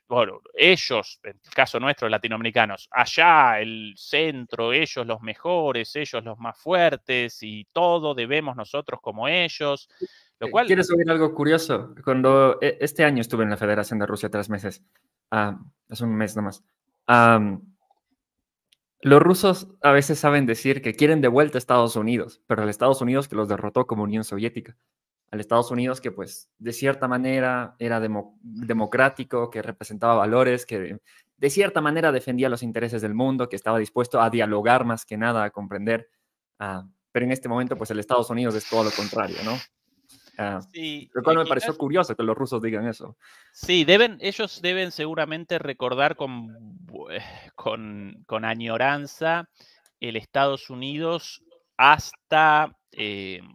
ellos, en el caso nuestro, latinoamericanos, allá, el centro, ellos los mejores, ellos los más fuertes y todo debemos nosotros como ellos. Lo eh, cual... ¿Quieres saber algo curioso? Cuando eh, este año estuve en la Federación de Rusia tres meses, ah, es un mes nomás. los rusos a veces saben decir que quieren de vuelta a Estados Unidos, pero el Estados Unidos que los derrotó como Unión Soviética al Estados Unidos que pues de cierta manera era democrático, que representaba valores, que de cierta manera defendía los intereses del mundo, que estaba dispuesto a dialogar más que nada, a comprender. Ah, pero en este momento pues el Estados Unidos es todo lo contrario, ¿no? Ah, sí, lo cual me pareció curioso que los rusos digan eso. Sí, deben, ellos deben seguramente recordar con, eh, con, añoranza el Estados Unidos hasta em,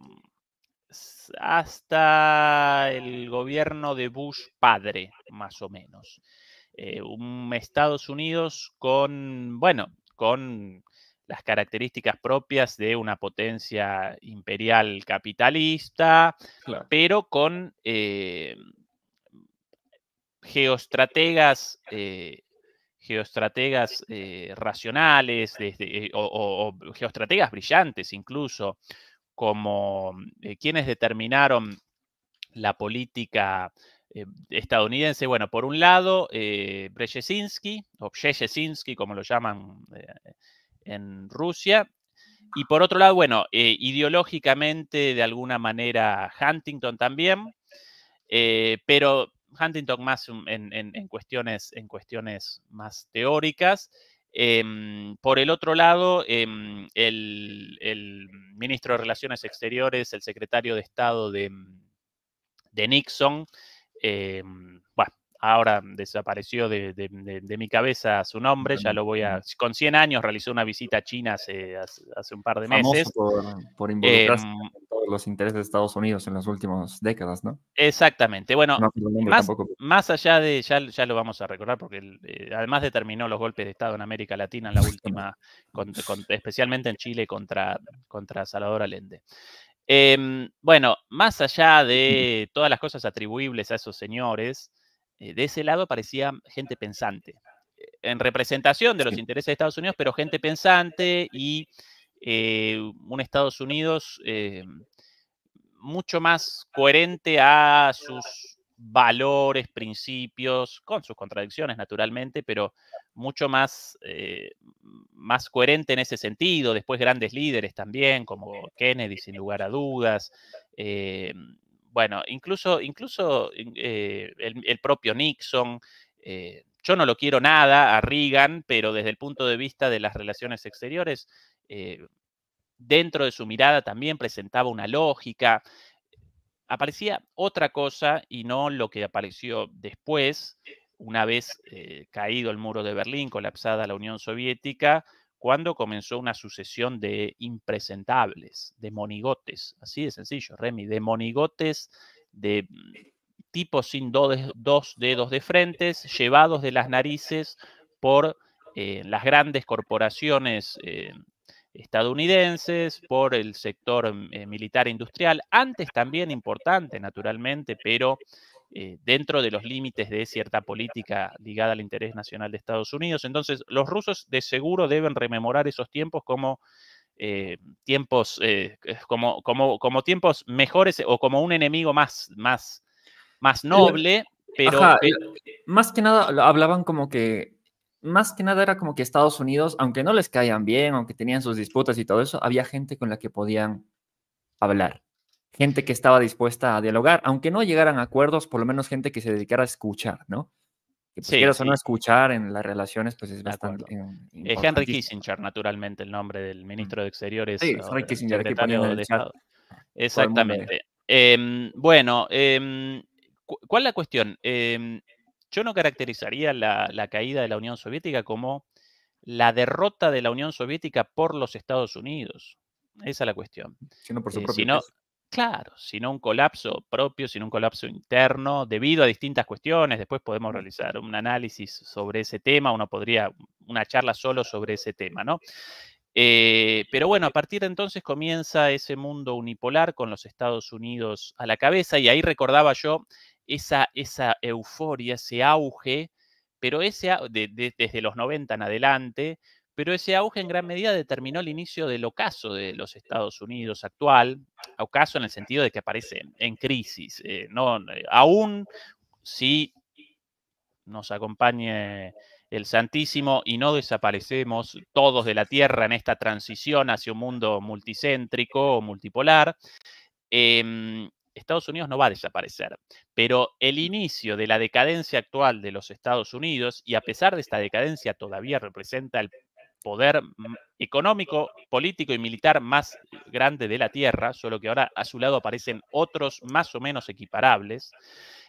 hasta el gobierno de Bush padre, más o menos. Eh, un Estados Unidos con, bueno, con las características propias de una potencia imperial capitalista, pero con eh, geoestrategas, eh, geoestrategas racionales desde, o, geoestrategas brillantes incluso, como mm, eh, quienes determinaron la política eh, estadounidense. Bueno, por un lado, eh, o Brzezinski, como lo llaman eh, en Rusia, y por otro lado, bueno, ideológicamente, de alguna manera, Huntington también, pero Huntington más en cuestiones más teóricas, Em, por el otro lado, em, el, ministro de Relaciones Exteriores, el secretario de Estado de, Nixon, em, bueno, ahora desapareció de, mi cabeza su nombre, ya lo voy a... Mm. Con 100 años realizó una visita a China hace, un par de meses. por, por los intereses de Estados Unidos en las últimas décadas, ¿no? Exactamente. Bueno, más, allá de, ya, ya lo vamos a recordar, porque eh, además determinó los golpes de Estado en América Latina en la última, especialmente en Chile contra, contra Salvador Allende. Em, bueno, más allá de todas las cosas atribuibles a esos señores, eh, de ese lado parecía gente pensante, eh, en representación de los intereses de Estados Unidos, pero gente pensante y un Estados Unidos em, mucho más coherente a sus valores, principios, con sus contradicciones naturalmente, pero mucho más, eh, más coherente en ese sentido. Después grandes líderes también, como Kennedy, sin lugar a dudas. Eh, bueno, incluso, incluso eh, el, propio Nixon. yo no lo quiero nada a Reagan, pero desde el punto de vista de las relaciones exteriores, dentro de su mirada también presentaba una lógica, aparecía otra cosa y no lo que apareció después, una vez eh, caído el muro de Berlín, colapsada la Unión Soviética, cuando comenzó una sucesión de impresentables, de monigotes, así de sencillo, Remy, de monigotes de mm, tipos sin dos dedos de frentes, llevados de las narices por eh, las grandes corporaciones eh, estadounidenses, por el sector mm, eh, militar e industrial, antes también importante, naturalmente, pero eh, dentro de los límites de cierta política ligada al interés nacional de Estados Unidos. Entonces, los rusos de seguro deben rememorar esos tiempos como eh, tiempos, como, como, como, tiempos mejores o como un enemigo más, más, más noble. pero, más que nada hablaban como que más que nada era como que Estados Unidos, aunque no les caían bien, aunque tenían sus disputas y todo eso, había gente con la que podían hablar, gente que estaba dispuesta a dialogar, aunque no llegaran a acuerdos, por lo menos gente que se dedicara a escuchar, ¿no? Que pues sí, no escuchar en las relaciones, pues es bastante. Es eh, Henry Kissinger, naturalmente, el nombre del mm. ministro de Exteriores. Sí, Henry Kissinger, que de Estado. Exactamente. Em, bueno, em, ¿cuál es la cuestión? Em, yo no caracterizaría la, caída de la Unión Soviética como la derrota de la Unión Soviética por los Estados Unidos. Esa es la cuestión. Sino por su eh, propio Claro, sino un colapso propio, sino un colapso interno, debido a distintas cuestiones. Después podemos realizar un análisis sobre ese tema, uno podría, una charla solo sobre ese tema, ¿no? Eh, pero bueno, a partir de entonces comienza ese mundo unipolar con los Estados Unidos a la cabeza y ahí recordaba yo esa, euforia, ese auge, pero ese, desde los 90 en adelante, pero ese auge en gran medida determinó el inicio del ocaso de los Estados Unidos actual, ocaso en el sentido de que aparece en crisis, eh, no, eh, aún si nos acompañe el Santísimo y no desaparecemos todos de la Tierra en esta transición hacia un mundo multicéntrico o multipolar, em, Estados Unidos no va a desaparecer, pero el inicio de la decadencia actual de los Estados Unidos, y a pesar de esta decadencia todavía representa el poder mm, económico, político y militar más grande de la Tierra, solo que ahora a su lado aparecen otros más o menos equiparables,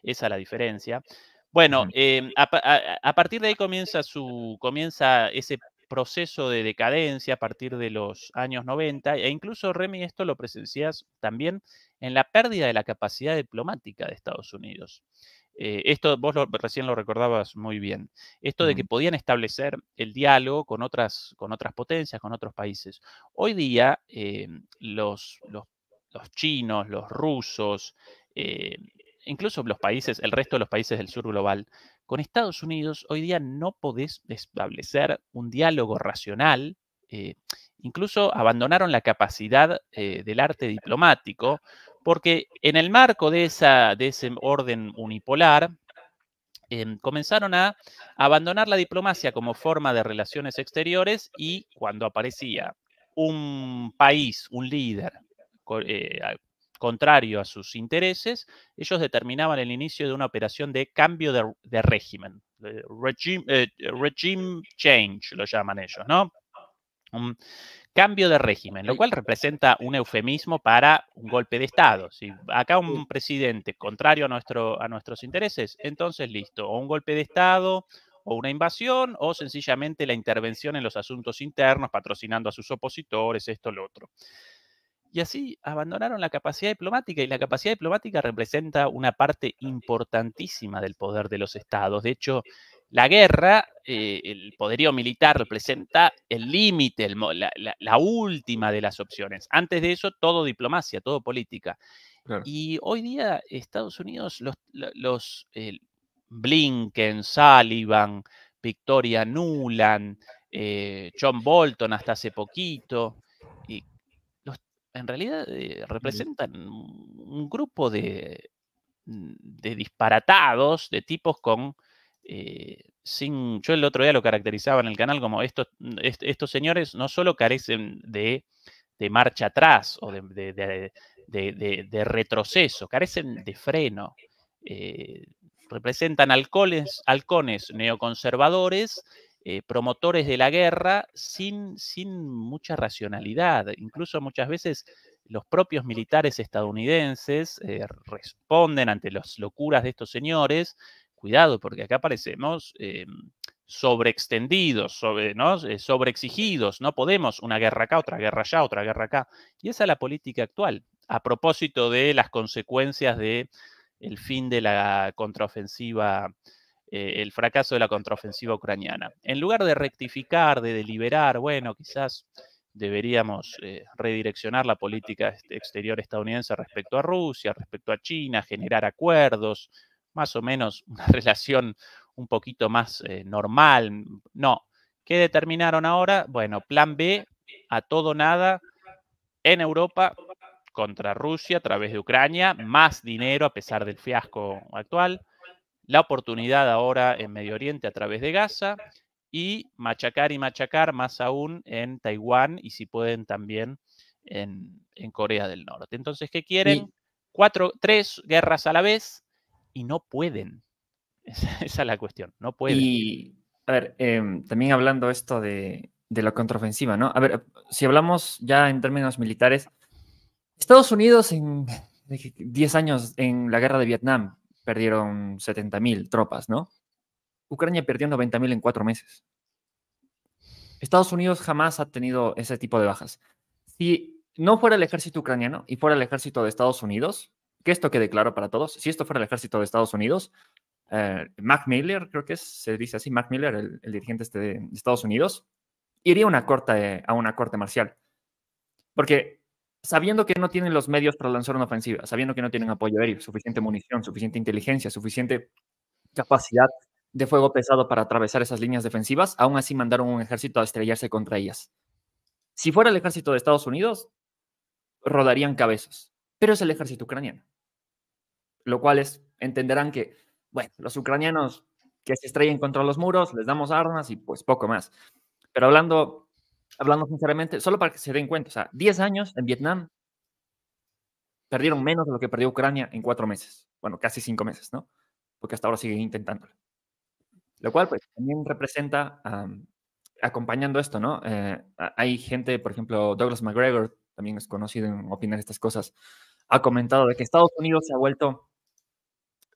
esa es la diferencia. Bueno, eh, a, partir de ahí comienza, su, comienza ese proceso de decadencia a partir de los años 90, e incluso Remy esto lo presencias también en la pérdida de la capacidad diplomática de Estados Unidos. Eh, esto vos recién lo recordabas muy bien, esto de que podían establecer el diálogo con otras, con otras potencias, con otros países. Hoy día eh, los, los, chinos, los rusos, eh, incluso los países, el resto de los países del sur global, con Estados Unidos hoy día no podés establecer un diálogo racional. Eh, incluso abandonaron la capacidad eh, del arte diplomático, porque en el marco de, ese orden unipolar, em, comenzaron a abandonar la diplomacia como forma de relaciones exteriores y cuando aparecía un país, un líder eh, contrario a sus intereses, ellos determinaban el inicio de una operación de cambio de, régimen, eh, regime, change lo llaman ellos, ¿no? Un cambio de régimen, lo cual representa un eufemismo para un golpe de Estado. Si acá un presidente contrario a, a nuestros intereses, entonces listo, o un golpe de Estado o una invasión o sencillamente la intervención en los asuntos internos, patrocinando a sus opositores, esto, lo otro y así abandonaron la capacidad diplomática y la capacidad diplomática representa una parte importantísima del poder de los estados. De hecho, la guerra, eh, el poderío militar representa el límite, la, última de las opciones. Antes de eso, todo diplomacia, todo política. Y hoy día Estados Unidos, los, Blinken, Sullivan, Victoria Nuland, eh, John Bolton hasta hace poquito, en realidad eh, representan un grupo mm, de, disparatados, de tipos con... Eh, sin, yo el otro día lo caracterizaba en el canal como estos, mm, estos señores no solo carecen de, marcha atrás o de, retroceso, carecen de freno. Eh, representan halcones, halcones neoconservadores eh, promotores de la guerra sin, sin mucha racionalidad. Incluso muchas veces los propios militares estadounidenses eh, responden ante las locuras de estos señores. Cuidado, porque acá parecemos eh, sobreextendidos, sobre, ¿no? sobreexigidos. No podemos una guerra acá, otra guerra allá, otra guerra acá. Y esa es la política actual. A propósito de las consecuencias del fin de la contraofensiva eh, el fracaso de la contraofensiva ucraniana. En lugar de rectificar, de deliberar, bueno, quizás deberíamos eh, redireccionar la política exterior estadounidense respecto a Rusia, respecto a China, generar acuerdos, más o menos una relación un poquito más eh, normal. No, ¿qué determinaron ahora? Bueno, plan B, a todo nada, en Europa contra Rusia a través de Ucrania, más dinero a pesar del fiasco actual, la oportunidad ahora en Medio Oriente a través de Gaza y machacar y machacar más aún en Taiwán y si pueden también en, Corea del Norte. Entonces, ¿qué quieren? Cuatro, tres guerras a la vez y no pueden. Esa, es la cuestión, no pueden. Y, a ver, em, también hablando esto de, de la contraofensiva, ¿no? A ver, si hablamos ya en términos militares, Estados Unidos en 10 años en la guerra de Vietnam, perdieron 70.000 tropas, ¿no? Ucrania perdió 90.000 en cuatro meses. Estados Unidos jamás ha tenido ese tipo de bajas. Si no fuera el ejército ucraniano y fuera el ejército de Estados Unidos, que esto quede claro para todos, si esto fuera el ejército de Estados Unidos, eh, Mac Miller, creo que se dice así, Mac Miller, el, dirigente este de Estados Unidos, iría una corte, a una corte marcial. Porque sabiendo que no tienen los medios para lanzar una ofensiva, sabiendo que no tienen apoyo aéreo, suficiente munición, suficiente inteligencia, suficiente capacidad de fuego pesado para atravesar esas líneas defensivas, aún así mandaron un ejército a estrellarse contra ellas. Si fuera el ejército de Estados Unidos, rodarían cabezas, pero es el ejército ucraniano. Lo cual es, entenderán que, bueno, los ucranianos que se estrellen contra los muros, les damos armas y pues poco más. Pero hablando hablando sinceramente, solo para que se den cuenta, o sea, 10 años en Vietnam perdieron menos de lo que perdió Ucrania en cuatro meses, bueno, casi cinco meses, ¿no? Porque hasta ahora siguen intentándolo. Lo cual, pues, también representa, acompañando esto, ¿no? Eh, hay gente, por ejemplo, Douglas McGregor, también es conocido en opinar estas cosas, ha comentado de que Estados Unidos se ha vuelto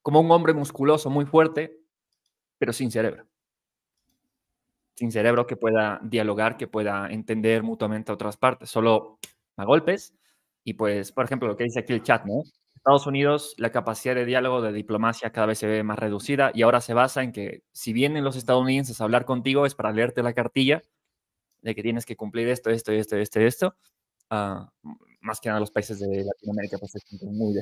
como un hombre musculoso, muy fuerte, pero sin cerebro sin cerebro que pueda dialogar, que pueda entender mutuamente a otras partes, solo a golpes. Y pues, por ejemplo, lo que dice aquí el chat, ¿no? Estados Unidos, la capacidad de diálogo, de diplomacia cada vez se ve más reducida y ahora se basa en que si vienen los estadounidenses a hablar contigo es para leerte la cartilla de que tienes que cumplir esto, esto, esto, esto, esto. Ah, más que nada los países de Latinoamérica, pues es muy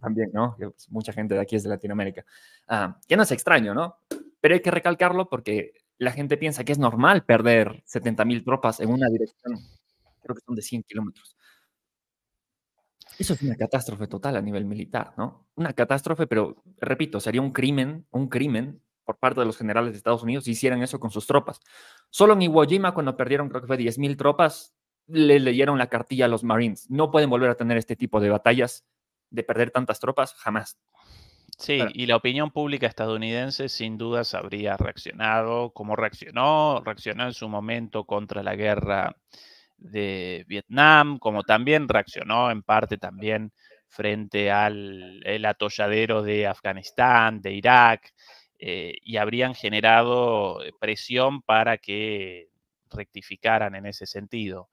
también, ¿no? Pues, mucha gente de aquí es de Latinoamérica. Ya ah, que no es extraño, ¿no? Pero hay que recalcarlo porque la gente piensa que es normal perder 70.000 tropas en una dirección, creo que son de 100 kilómetros. Eso es una catástrofe total a nivel militar, ¿no? Una catástrofe, pero repito, sería un crimen, un crimen por parte de los generales de Estados Unidos si hicieran eso con sus tropas. Solo en Iwo Jima, cuando perdieron, creo que fue 10.000 tropas, le leyeron la cartilla a los Marines. No pueden volver a tener este tipo de batallas, de perder tantas tropas, jamás. Sí, y la opinión pública estadounidense sin dudas habría reaccionado como reaccionó, reaccionó en su momento contra la guerra de Vietnam, como también reaccionó en parte también frente al atolladero de Afganistán, de Irak, eh, y habrían generado eh, presión para que rectificaran en ese sentido.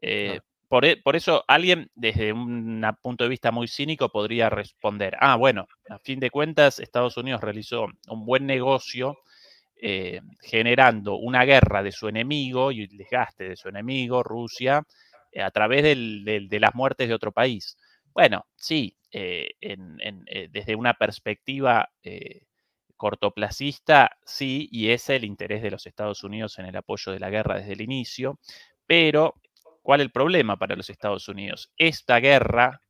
Eh, e, por, eso alguien desde un punto de vista muy cínico podría responder, ah, bueno, a fin de cuentas Estados Unidos realizó un buen negocio eh, generando una guerra de su enemigo y el desgaste de su enemigo, Rusia, eh, a través de las muertes de otro país. Bueno, sí, eh, desde una perspectiva cortoplacista, sí, y ese es el interés de los Estados Unidos en el apoyo de la guerra desde el inicio, pero ¿Cuál es el problema para los Estados Unidos? Esta guerra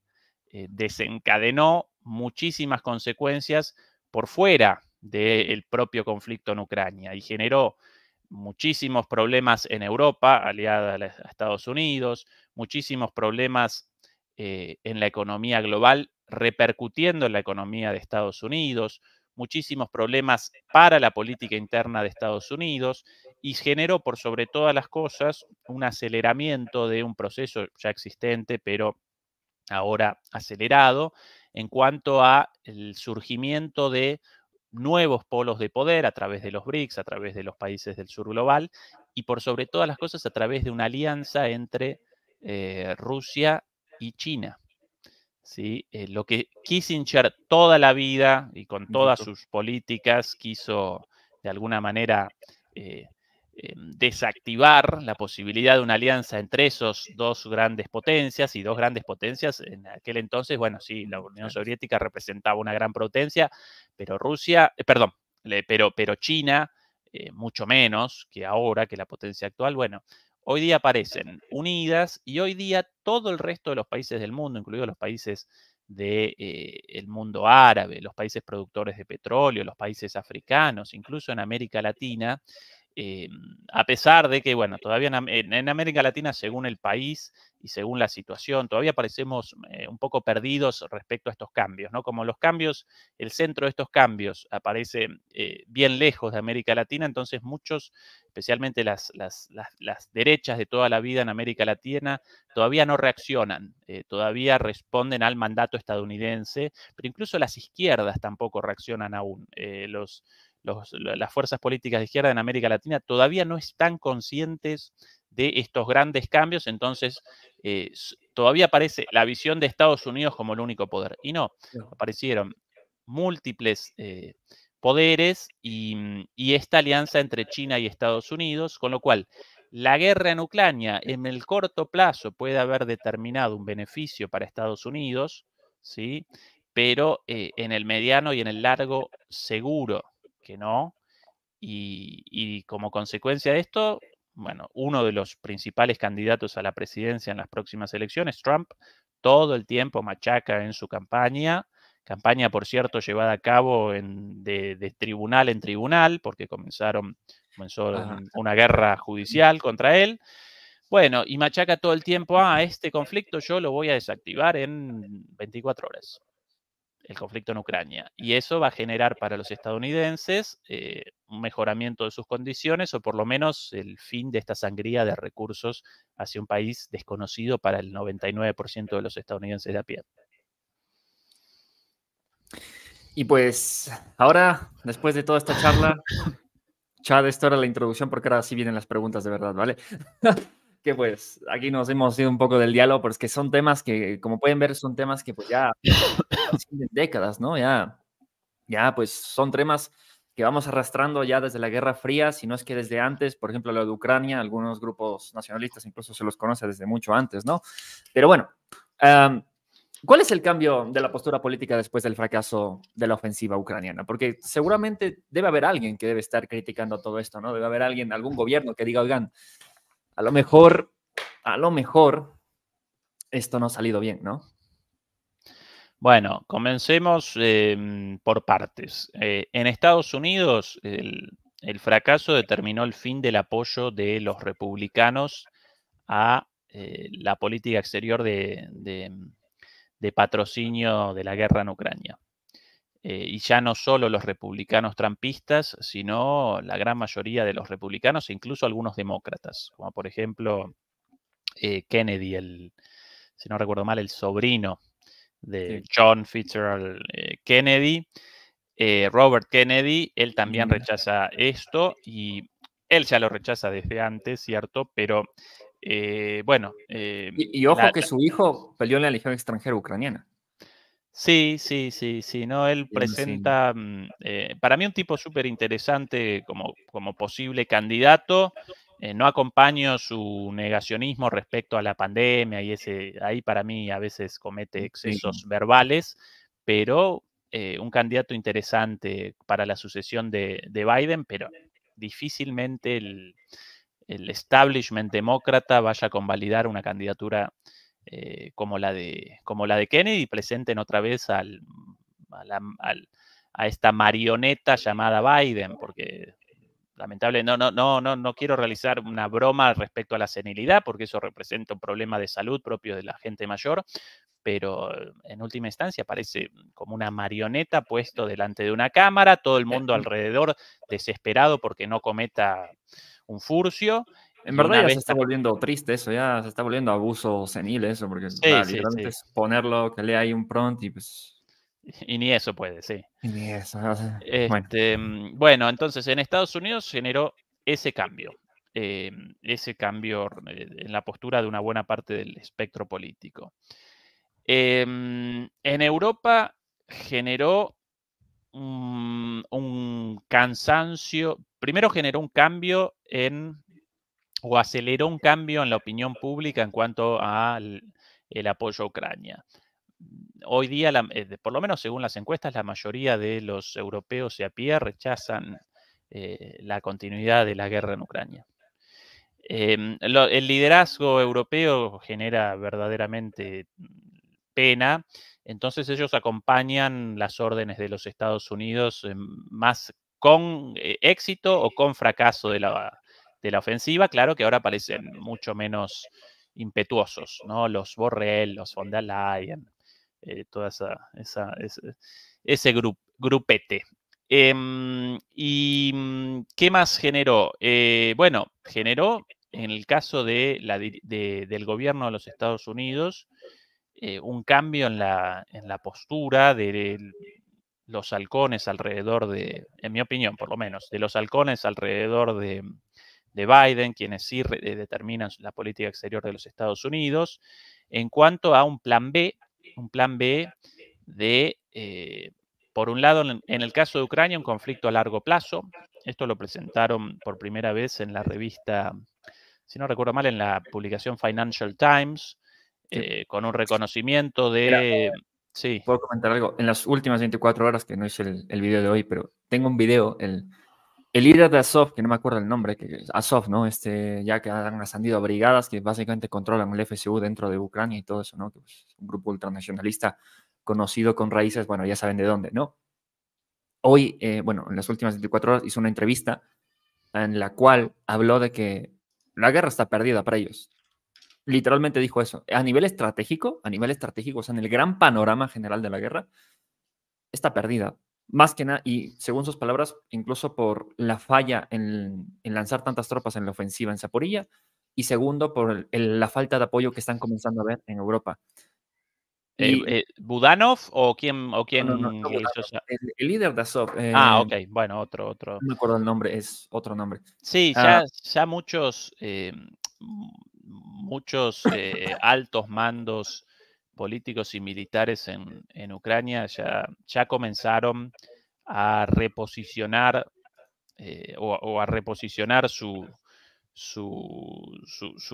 eh, desencadenó muchísimas consecuencias por fuera del propio conflicto en Ucrania y generó muchísimos problemas en Europa, aliada a Estados Unidos, muchísimos problemas eh, en la economía global, repercutiendo en la economía de Estados Unidos, muchísimos problemas para la política interna de Estados Unidos y generó por sobre todas las cosas un aceleramiento de un proceso ya existente, pero ahora acelerado, en cuanto a el surgimiento de nuevos polos de poder a través de los BRICS, a través de los países del sur global y por sobre todas las cosas a través de una alianza entre eh, Rusia y China. ¿Sí? Eh, lo que Kissinger toda la vida y con todas sus políticas quiso de alguna manera eh, eh, desactivar la posibilidad de una alianza entre esos dos grandes potencias y dos grandes potencias. En aquel entonces, bueno, sí, la Unión Soviética representaba una gran potencia, pero Rusia, eh, perdón, pero, pero China, eh, mucho menos que ahora, que la potencia actual, bueno, hoy día aparecen unidas y hoy día todo el resto de los países del mundo, incluidos los países del mundo árabe, los países productores de petróleo, los países africanos, incluso en América Latina, eh, a pesar de que, bueno, todavía en, América Latina, según el país y según la situación, todavía parecemos eh, un poco perdidos respecto a estos cambios, ¿no? Como los cambios, el centro de estos cambios aparece eh, bien lejos de América Latina, entonces muchos, especialmente las, las, derechas de toda la vida en América Latina, todavía no reaccionan, todavía responden al mandato estadounidense, pero incluso las izquierdas tampoco reaccionan aún. los las fuerzas políticas de izquierda en América Latina todavía no están conscientes de estos grandes cambios, entonces eh, todavía aparece la visión de Estados Unidos como el único poder. Y no, aparecieron múltiples eh, poderes mm, y, esta alianza entre China y Estados Unidos, con lo cual la guerra en Ucrania en el corto plazo puede haber determinado un beneficio para Estados Unidos, ¿sí? pero eh, en el mediano y en el largo seguro no. Y, como consecuencia de esto, bueno, uno de los principales candidatos a la presidencia en las próximas elecciones, Trump, todo el tiempo machaca en su campaña, campaña, por cierto, llevada a cabo en, de, tribunal en tribunal, porque comenzaron, comenzó ah. una guerra judicial contra él. Bueno, y machaca todo el tiempo, a ah, este conflicto yo lo voy a desactivar en 24 horas el conflicto en Ucrania. Y eso va a generar para los estadounidenses eh, un mejoramiento de sus condiciones o por lo menos el fin de esta sangría de recursos hacia un país desconocido para el 99% de los estadounidenses de a pie. Y pues ahora, después de toda esta charla, Chad, esto era la introducción porque ahora sí vienen las preguntas de verdad, ¿vale? que pues aquí nos hemos ido un poco del diálogo, pero es que son temas que, como pueden ver, son temas que pues ya décadas, ¿no? Ya, ya pues son temas que vamos arrastrando ya desde la Guerra Fría, si no es que desde antes, por ejemplo, lo de Ucrania, algunos grupos nacionalistas incluso se los conoce desde mucho antes, ¿no? Pero bueno, ¿cuál es el cambio de la postura política después del fracaso de la ofensiva ucraniana? Porque seguramente debe haber alguien que debe estar criticando todo esto, ¿no? Debe haber alguien, algún gobierno que diga, oigan, a lo mejor, a lo mejor, esto no ha salido bien, ¿no? Bueno, comencemos em, por partes. Eh, en Estados Unidos, el, fracaso determinó el fin del apoyo de los republicanos a eh, la política exterior de patrocinio de la guerra en Ucrania. Eh, y ya no solo los republicanos trampistas, sino la gran mayoría de los republicanos e incluso algunos demócratas, como por ejemplo eh, Kennedy, el, si no recuerdo mal, el sobrino de John Fitzgerald eh, Kennedy, Robert Kennedy, él también rechaza esto y él ya lo rechaza desde antes, ¿cierto? Pero bueno. y, ojo que su hijo peleó en la Legión Extranjera Ucraniana. Sí, sí, sí, sí. No, él presenta, mm, eh, para mí un tipo súper interesante como, como, posible candidato. Eh, no acompaño su negacionismo respecto a la pandemia y ese, ahí para mí a veces comete excesos verbales, pero eh, un candidato interesante para la sucesión de, Biden, pero difícilmente el, el establishment demócrata vaya a convalidar una candidatura eh, como, la de, como la de Kennedy, presenten otra vez a, esta marioneta llamada Biden, porque lamentablemente, no, no, no, no, no quiero realizar una broma respecto a la senilidad, porque eso representa un problema de salud propio de la gente mayor, pero en última instancia parece como una marioneta puesto delante de una cámara, todo el mundo alrededor desesperado porque no cometa un furcio en verdad se está volviendo triste eso, ya se está volviendo abuso senil eso, porque sí, es ponerlo, que lea ahí un prompt y pues... Y ni eso puede, sí. Y ni eso. Este, mm, bueno. entonces en Estados Unidos generó ese cambio, eh, ese cambio eh, en la postura de una buena parte del espectro político. Eh, mm, en Europa generó un cansancio, primero generó un cambio en o aceleró un cambio en la opinión pública en cuanto al el apoyo a Ucrania. Hoy día, eh, por lo menos según las encuestas, la mayoría de los europeos y a pie rechazan eh, la continuidad de la guerra en Ucrania. Em, el liderazgo europeo genera verdaderamente pena, entonces ellos acompañan las órdenes de los Estados Unidos em, más con eh, éxito o con fracaso de la, de la ofensiva, claro que ahora parecen mucho menos impetuosos, ¿no? Los Borrell, los von der Leyen, eh, toda ese, grupete. Em, ¿Y mm, qué más generó? Eh, bueno, generó en el caso de la, del gobierno de los Estados Unidos eh, un cambio en la, en la postura de los halcones alrededor de, en mi opinión por lo menos, de los halcones alrededor de, de Biden, quienes sí eh, determinan la política exterior de los Estados Unidos, en cuanto a un plan B, un plan B de, eh, por un lado, en el caso de Ucrania, un conflicto a largo plazo. Esto lo presentaron por primera vez en la revista, si no recuerdo mal, en la publicación Financial Times, eh, con un reconocimiento de... Sí. Puedo comentar algo. En las últimas 24 horas, que no es el, el video de hoy, pero tengo un video, el, el líder de Azov, que no me acuerdo el nombre, que Azov, ¿no? Este, ya que han ascendido brigadas que básicamente controlan el FSU dentro de Ucrania y todo eso, ¿no? Que pues, es un grupo ultranacionalista conocido con raíces, bueno, ya saben de dónde, ¿no? Hoy, eh, bueno, en las últimas 24 horas hizo una entrevista en la cual habló de que la guerra está perdida para ellos. Literalmente dijo eso. A nivel estratégico, a nivel estratégico, o sea, en el gran panorama general de la guerra, está perdida más que nada, y según sus palabras, incluso por la falla en, lanzar tantas tropas en la ofensiva en Zaporilla, y segundo, por la falta de apoyo que están comenzando a ver en Europa. Eh, eh, ¿Budanov o quién? O quién el, líder de Azov. Eh, ah, ok, bueno, otro, otro. No me acuerdo el nombre, es otro nombre. Sí, ah. ya, ya muchos, muchos altos mandos políticos y militares en, Ucrania ya, comenzaron a reposicionar eh, o, a reposicionar su,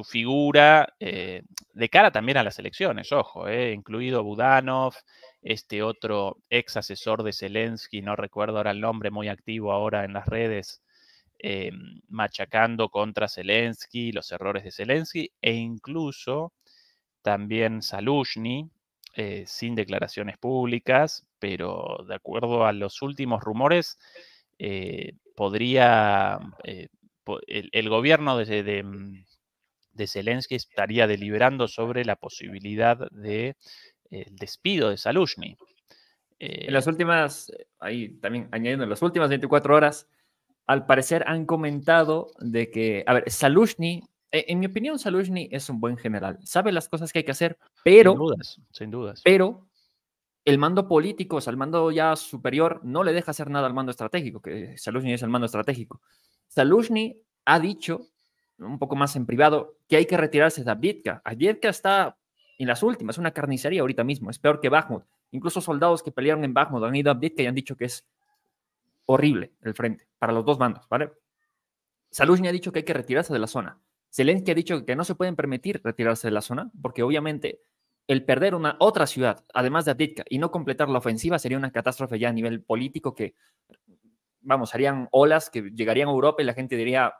figura eh, de cara también a las elecciones, ojo, eh, incluido Budanov, este otro ex asesor de Zelensky, no recuerdo ahora el nombre, muy activo ahora en las redes, machacando contra Zelensky, los errores de Zelensky, e incluso también Salushny, eh, sin declaraciones públicas, pero de acuerdo a los últimos rumores, eh, podría, eh, el, gobierno de, mm, de, Zelensky estaría deliberando sobre la posibilidad de despido de Salushny. en las últimas, ahí también añadiendo, en las últimas 24 horas, al parecer han comentado de que, a ver, Salushny eh, en mi opinión, Salushny es un buen general. Sabe las cosas que hay que hacer, pero. Sin dudas, sin dudas. Pero el mando político, o sea, el mando ya superior, no le deja hacer nada al mando estratégico, que Salushny es el mando estratégico. Salushny ha dicho, un poco más en privado, que hay que retirarse de Abditka. Abditka está en las últimas, una carnicería ahorita mismo, es peor que Bakhmut. Incluso soldados que pelearon en Bakhmut han ido a Abditka y han dicho que es horrible el frente para los dos bandos, ¿vale? Salushny ha dicho que hay que retirarse de la zona. Zelensky ha dicho que no se pueden permitir retirarse de la zona porque obviamente el perder una otra ciudad, además de Aditka, y no completar la ofensiva sería una catástrofe ya a nivel político que, vamos, harían olas que llegarían a Europa y la gente diría,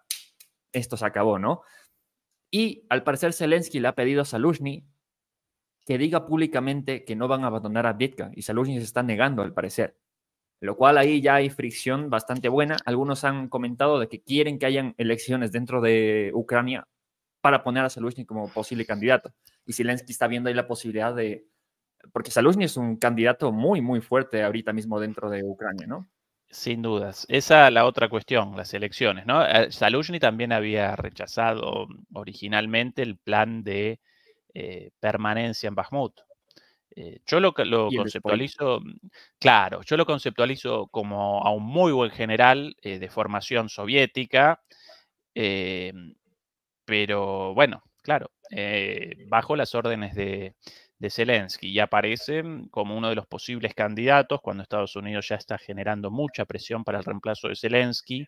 esto se acabó, ¿no? Y al parecer Zelensky le ha pedido a Salushny que diga públicamente que no van a abandonar a y Salushny se está negando al parecer lo cual ahí ya hay fricción bastante buena. Algunos han comentado de que quieren que hayan elecciones dentro de Ucrania para poner a Saluzny como posible candidato. Y Zelensky está viendo ahí la posibilidad de, porque Saluzny es un candidato muy, muy fuerte ahorita mismo dentro de Ucrania, ¿no? Sin dudas. Esa la otra cuestión, las elecciones, ¿no? Eh, Saluzny también había rechazado originalmente el plan de eh, permanencia en Bakhmut. Eh, yo lo, conceptualizo, mm, claro, yo lo conceptualizo como a un muy buen general eh, de formación soviética, eh, pero bueno, claro, bajo las órdenes de, de, Zelensky y aparece mm, como uno de los posibles candidatos cuando Estados Unidos ya está generando mucha presión para el reemplazo de Zelensky,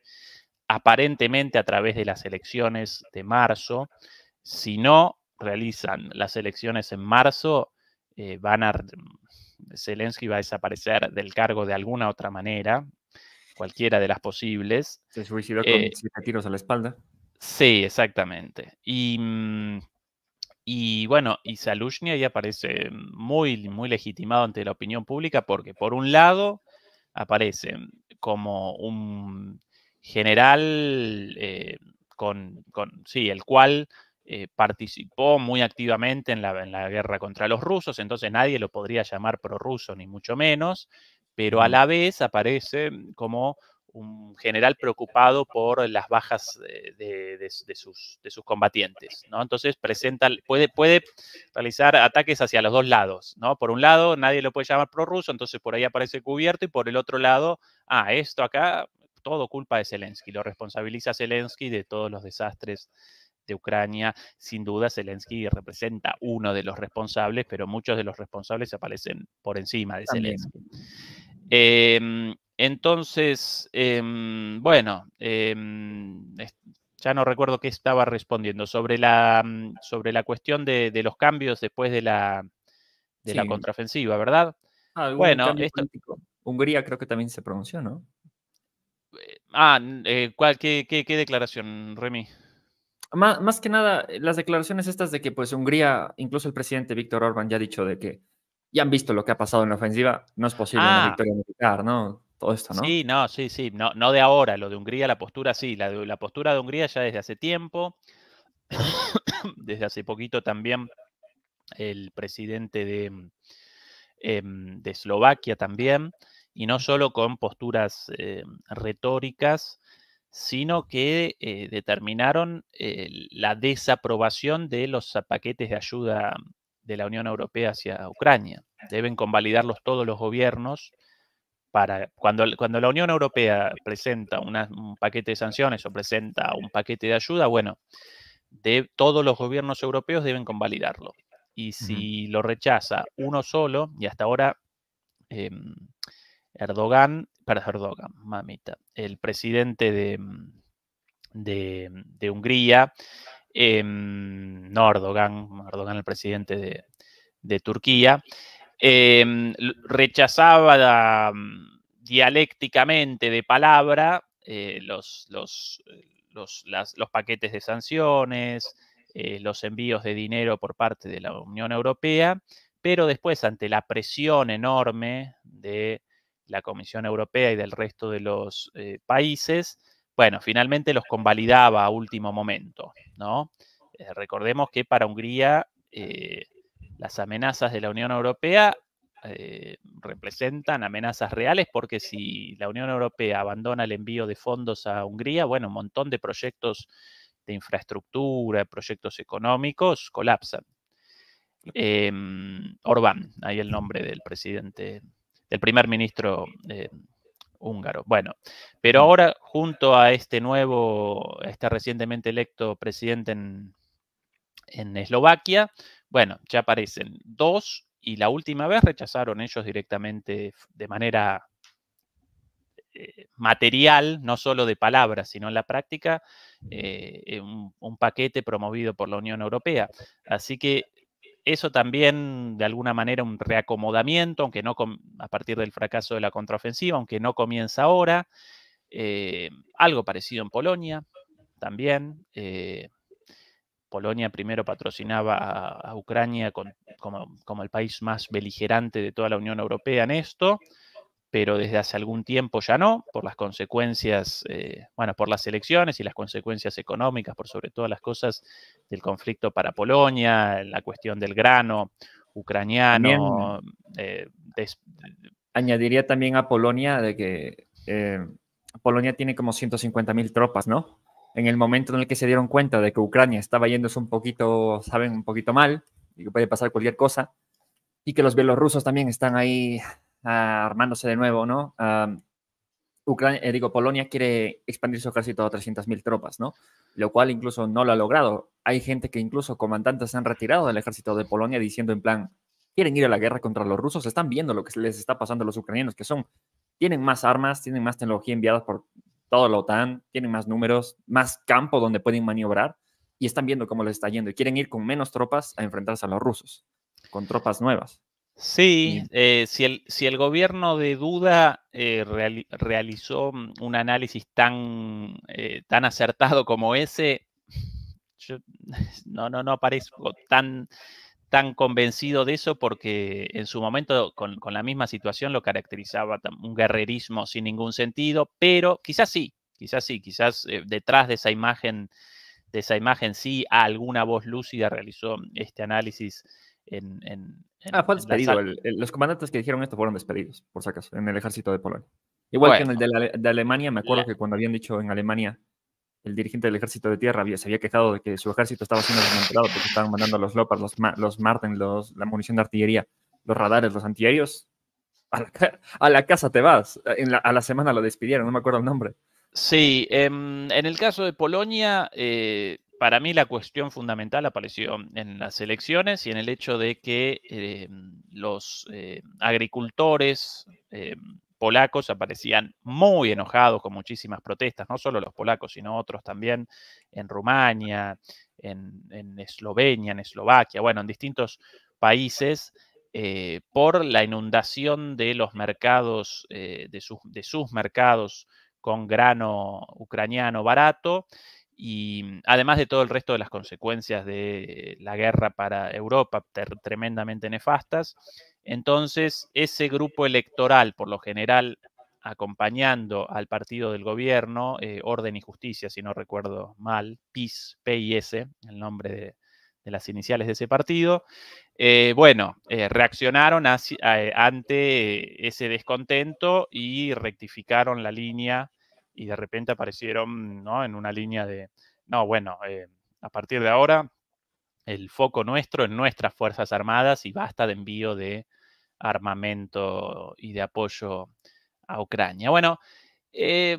aparentemente a través de las elecciones de marzo. Si no realizan las elecciones en marzo, eh, van Zelensky va a desaparecer del cargo de alguna otra manera, cualquiera de las posibles. Se suicidó con eh, tiros a la espalda. Sí, exactamente. Y, mm, bueno, y Salushny ahí aparece muy, muy legitimado ante la opinión pública porque por un lado aparece como un general eh, con, con, sí, el cual eh, participó muy activamente en la, guerra contra los rusos, entonces nadie lo podría llamar prorruso, ni mucho menos, pero a la vez aparece como un general preocupado por las bajas de, sus, de sus, combatientes, ¿no? Entonces presenta, puede, puede, realizar ataques hacia los dos lados, ¿no? Por un lado, nadie lo puede llamar prorruso, entonces por ahí aparece cubierto, y por el otro lado, ah, esto acá, todo culpa de Zelensky, lo responsabiliza Zelensky de todos los desastres de Ucrania. Sin duda, Zelensky representa uno de los responsables, pero muchos de los responsables aparecen por encima de Zelensky. Em, entonces, em, bueno, em, ya no recuerdo qué estaba respondiendo sobre la, mm, sobre la cuestión de, los cambios después de la, contraofensiva, ¿verdad? Ah, bueno, Hungría creo que también se pronunció, ¿no? Eh, ah, eh, qué, qué, qué, declaración, Remy? más, que nada, eh, las declaraciones estas de que pues Hungría, incluso el presidente Víctor Orban ya ha dicho de que ya han visto lo que ha pasado en la ofensiva, no es posible una ah. victoria militar, ¿no? Todo esto, ¿no? Sí, no, sí, sí, no, no de ahora, lo de Hungría, la postura sí, la, postura de Hungría ya desde hace tiempo, desde hace poquito también el presidente de, mm, em, de Eslovaquia también, y no solo con posturas eh, retóricas, sino que eh, determinaron eh, la desaprobación de los ah, paquetes de ayuda de la Unión Europea hacia Ucrania. Deben convalidarlos todos los gobiernos para cuando, cuando la Unión Europea presenta un paquete de sanciones o presenta un paquete de ayuda, bueno, de, todos los gobiernos europeos deben convalidarlo. Y si lo rechaza uno solo, y hasta ahora em, Erdogan, perdón, Erdogan, mamita, el presidente de, mm, mm, Hungría, em, no Erdogan, Erdogan el presidente de, Turquía, em, rechazaba mm, dialécticamente de palabra eh, los, eh, los, paquetes de sanciones, eh, los envíos de dinero por parte de la Unión Europea, pero después ante la presión enorme de la Comisión Europea y del resto de los eh, países, bueno, finalmente los convalidaba a último momento, ¿no? Eh, recordemos que para Hungría eh, las amenazas de la Unión Europea representan amenazas reales porque si la Unión Europea abandona el envío de fondos a Hungría, bueno, un montón de proyectos de infraestructura, proyectos económicos colapsan. Em, Orbán, ahí el nombre del presidente del primer ministro eh, húngaro. Bueno, pero ahora junto a este nuevo, este recientemente electo presidente en, Eslovaquia, bueno, ya aparecen dos y la última vez rechazaron ellos directamente de manera eh, material, no solo de palabras, sino en la práctica, eh, un, paquete promovido por la Unión Europea. Así que eso también, de alguna manera, un reacomodamiento, aunque no a partir del fracaso de la contraofensiva, aunque no comienza ahora. Eh, algo parecido en Polonia también. Eh, Polonia primero patrocinaba a, Ucrania como, el país más beligerante de toda la Unión Europea en esto pero desde hace algún tiempo ya no, por las consecuencias, eh, bueno, por las elecciones y las consecuencias económicas, por sobre todas las cosas del conflicto para Polonia, la cuestión del grano ucraniano. Eh, añadiría también a Polonia de que eh, Polonia tiene como 150.000 tropas, ¿no? En el momento en el que se dieron cuenta de que Ucrania estaba yéndose un poquito, saben, un poquito mal, y que puede pasar cualquier cosa, y que los bielorrusos también están ahí Ah, armándose de nuevo, ¿no? Ucrania, eh, digo, Polonia quiere expandir su ejército a 300.000 tropas, ¿no? Lo cual incluso no lo ha logrado. Hay gente que incluso comandantes se han retirado del ejército de Polonia diciendo en plan, quieren ir a la guerra contra los rusos, están viendo lo que les está pasando a los ucranianos, que son, tienen más armas, tienen más tecnología enviada por toda la OTAN, tienen más números, más campo donde pueden maniobrar y están viendo cómo les está yendo y quieren ir con menos tropas a enfrentarse a los rusos, con tropas nuevas. Sí, eh, si, el, gobierno de duda eh, realizó mm, un análisis tan, eh, tan acertado como ese, yo no, no, no parezco tan, tan convencido de eso porque en su momento con, con la misma situación lo caracterizaba un guerrerismo sin ningún sentido, pero quizás sí, quizás sí, quizás detrás de esa imagen, de esa imagen sí, alguna voz lúcida realizó este análisis en... ah, fue despedido. los comandantes que dijeron esto fueron despedidos, por si acaso, en el ejército de Polonia. Igual que en el de, Alemania, me acuerdo que cuando habían dicho en Alemania, el dirigente del ejército de tierra se había quejado de que su ejército estaba siendo desmantelado porque estaban mandando los Lopas, los, Marten, los, la munición de artillería, los radares, los antiaéreos. A la, casa te vas. a la semana lo despidieron, no me acuerdo el nombre. Sí, em, en el caso de Polonia, eh, para mí la cuestión fundamental apareció en las elecciones y en el hecho de que eh, los eh, agricultores eh, polacos aparecían muy enojados con muchísimas protestas, no solo los polacos, sino otros también en Rumania, en, Eslovenia, en Eslovaquia, bueno, en distintos países. por la inundación de los mercados, de sus mercados con grano ucraniano barato y mm, además de todo el resto de las consecuencias de la guerra para Europa, tremendamente nefastas. Entonces, ese grupo electoral, por lo general, acompañando al partido del gobierno, eh, Orden y Justicia, si no recuerdo mal, PIS, PIS, el nombre de, las iniciales de ese partido, eh, bueno, eh, reaccionaron ante ese descontento y rectificaron la línea y de repente aparecieron en una línea de, no, bueno, eh, a partir de ahora el foco nuestro en nuestras Fuerzas Armadas y basta de envío de armamento y de apoyo a Ucrania. Bueno, eh,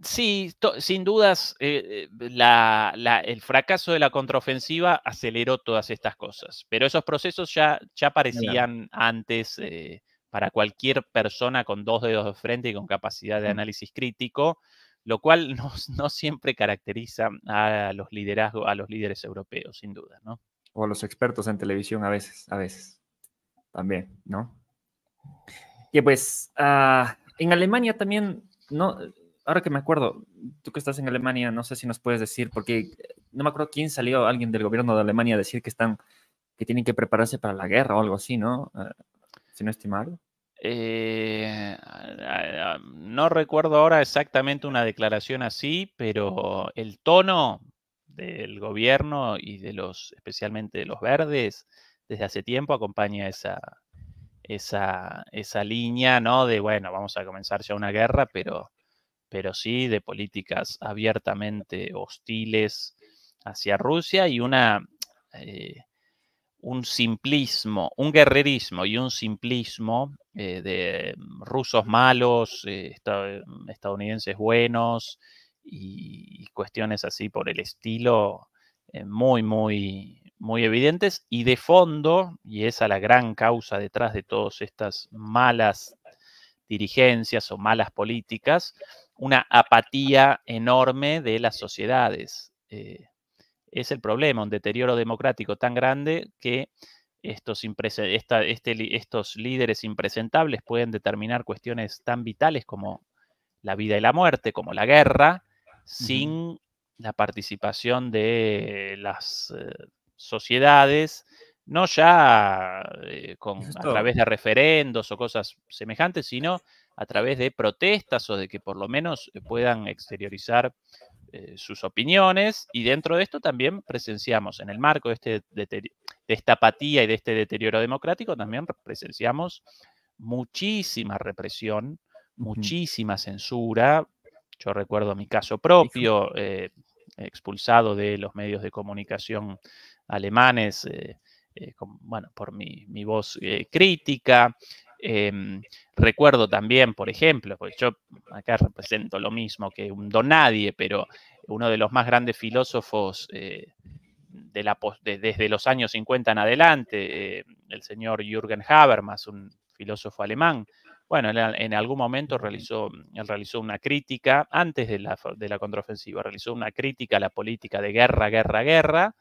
sí, sin dudas, eh, el fracaso de la contraofensiva aceleró todas estas cosas, pero esos procesos ya, ya antes para cualquier persona con dos dedos de frente y con capacidad de análisis crítico, lo cual no, siempre caracteriza a los liderazgos, a los líderes europeos, sin duda, ¿no? O a los expertos en televisión a veces, a veces, también, ¿no? Que pues, ah, en Alemania también, no, ahora que me acuerdo, tú que estás en Alemania, no sé si nos puedes decir, porque no me acuerdo quién salió, alguien del gobierno de Alemania, a decir que están, que tienen que prepararse para la guerra o algo así, ¿no? Ah, eh, no recuerdo ahora exactamente una declaración así, pero el tono del gobierno y de los, especialmente de los verdes, desde hace tiempo acompaña esa, esa, línea, ¿no? De, bueno, vamos a comenzar ya una guerra, pero, pero sí de políticas abiertamente hostiles hacia Rusia y una... Eh, un simplismo, un guerrerismo y un simplismo eh, de mm, rusos malos, eh, mm, estadounidenses buenos y, cuestiones así por el estilo eh, muy, muy, muy evidentes. Y de fondo, y esa la gran causa detrás de todas estas malas dirigencias o malas políticas, una apatía enorme de las sociedades es el problema, un deterioro democrático tan grande que este estos, líderes impresentables pueden determinar cuestiones tan vitales como la vida y la muerte, como la guerra, sin la participación de las eh, sociedades, no ya eh, con, a través de referendos o cosas semejantes, sino a través de protestas o de que por lo menos eh, puedan exteriorizar eh, sus opiniones y dentro de esto también presenciamos, en el marco de, este esta apatía y de este deterioro democrático, también presenciamos muchísima represión, muchísima censura. Yo recuerdo mi caso propio, eh, expulsado de los medios de comunicación alemanes, eh, bueno, por mi voz crítica. Em, recuerdo también, por ejemplo, yo acá represento lo mismo que un don nadie, pero uno de los más grandes filósofos eh, desde los años 50 en adelante, eh, el señor Jürgen Habermas, un filósofo alemán. Bueno, en, algún momento realizó, realizó una crítica, antes de la, de la contraofensiva, realizó una crítica a la política de guerra, guerra, guerra,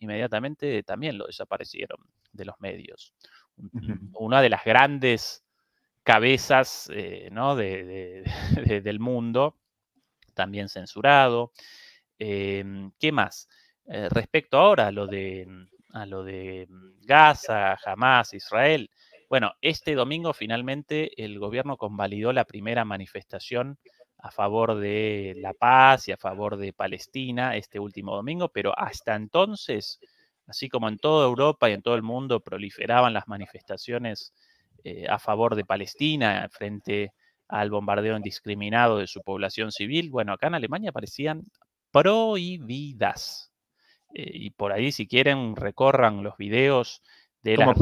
inmediatamente también lo desaparecieron de los medios una de las grandes cabezas eh, del mundo, también censurado. Em, ¿Qué más? Eh, respecto ahora a lo, de, mm, a lo de mm, Gaza, Hamas, Israel. Bueno, este domingo finalmente el gobierno convalidó la primera manifestación a favor de la paz y a favor de Palestina este último domingo, pero hasta entonces así como en toda Europa y en todo el mundo proliferaban las manifestaciones eh, a favor de Palestina eh, frente al bombardeo indiscriminado de su población civil, bueno, acá en Alemania parecían prohibidas. Eh, y por ahí, si quieren, recorran los videos de las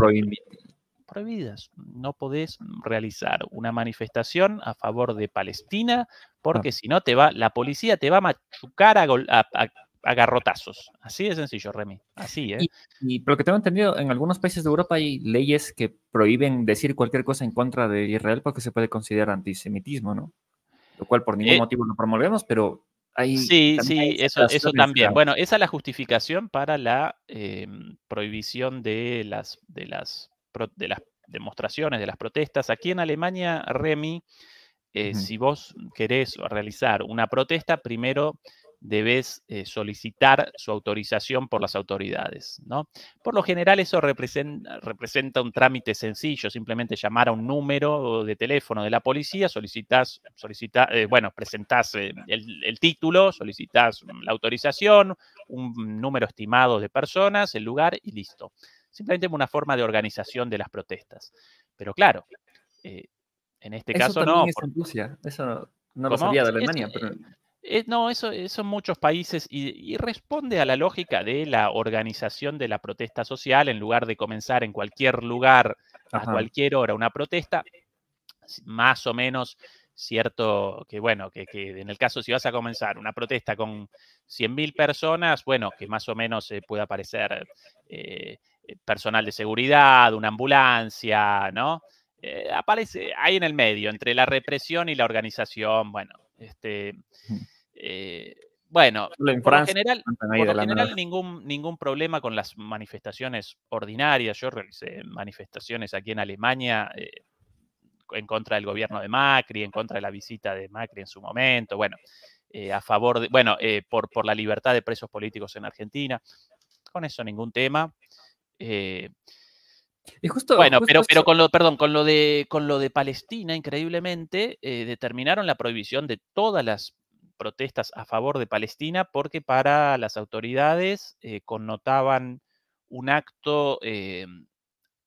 prohibidas. No podés realizar una manifestación a favor de Palestina ah. porque si no te va, la policía te va a machucar a agarrotazos. Así de sencillo, Remy. Así, ¿eh? Y, pero por lo que tengo entendido, en algunos países de Europa hay leyes que prohíben decir cualquier cosa en contra de Israel porque se puede considerar antisemitismo, ¿no? Lo cual por ningún eh, motivo no promovemos, pero hay... Sí, sí, eso, eso también. Bueno, esa es la justificación para la em, prohibición de las, de, las, de las demostraciones, de las protestas. Aquí en Alemania, Remy... Eh, si vos querés realizar una protesta, primero debes eh, solicitar su autorización por las autoridades. ¿no? Por lo general eso representa, un trámite sencillo, simplemente llamar a un número de teléfono de la policía, solicitas, eh, bueno, presentás eh, el, título, solicitas la autorización, un número estimado de personas, el lugar y listo. Simplemente una forma de organización de las protestas. Pero claro, en este caso no. Es Eso no, lo sabía de Alemania, pero... Eh, no, eso eh, son muchos países y, responde a la lógica de la organización de la protesta social. En lugar de comenzar en cualquier lugar, a cualquier hora, una protesta, más o menos cierto que, bueno, que, en el caso si vas a comenzar una protesta con 100.000 personas, bueno, que más o menos se pueda aparecer eh, personal de seguridad, una ambulancia, ¿no? aparece ahí en el medio, entre la represión y la organización, bueno, este... Eh, bueno, por lo general, ningún, ningún problema con las manifestaciones ordinarias. Yo realicé manifestaciones aquí en Alemania eh, en contra del gobierno de Macri, en contra de la visita de Macri en su momento, bueno, eh, a favor de, bueno, por, la libertad de presos políticos en Argentina. Con eso ningún tema. Y justo, bueno, pero, pero con lo, perdón, con lo con lo de Palestina, increíblemente, determinaron la prohibición de todas las protestas a favor de Palestina porque para las autoridades eh, connotaban un acto em,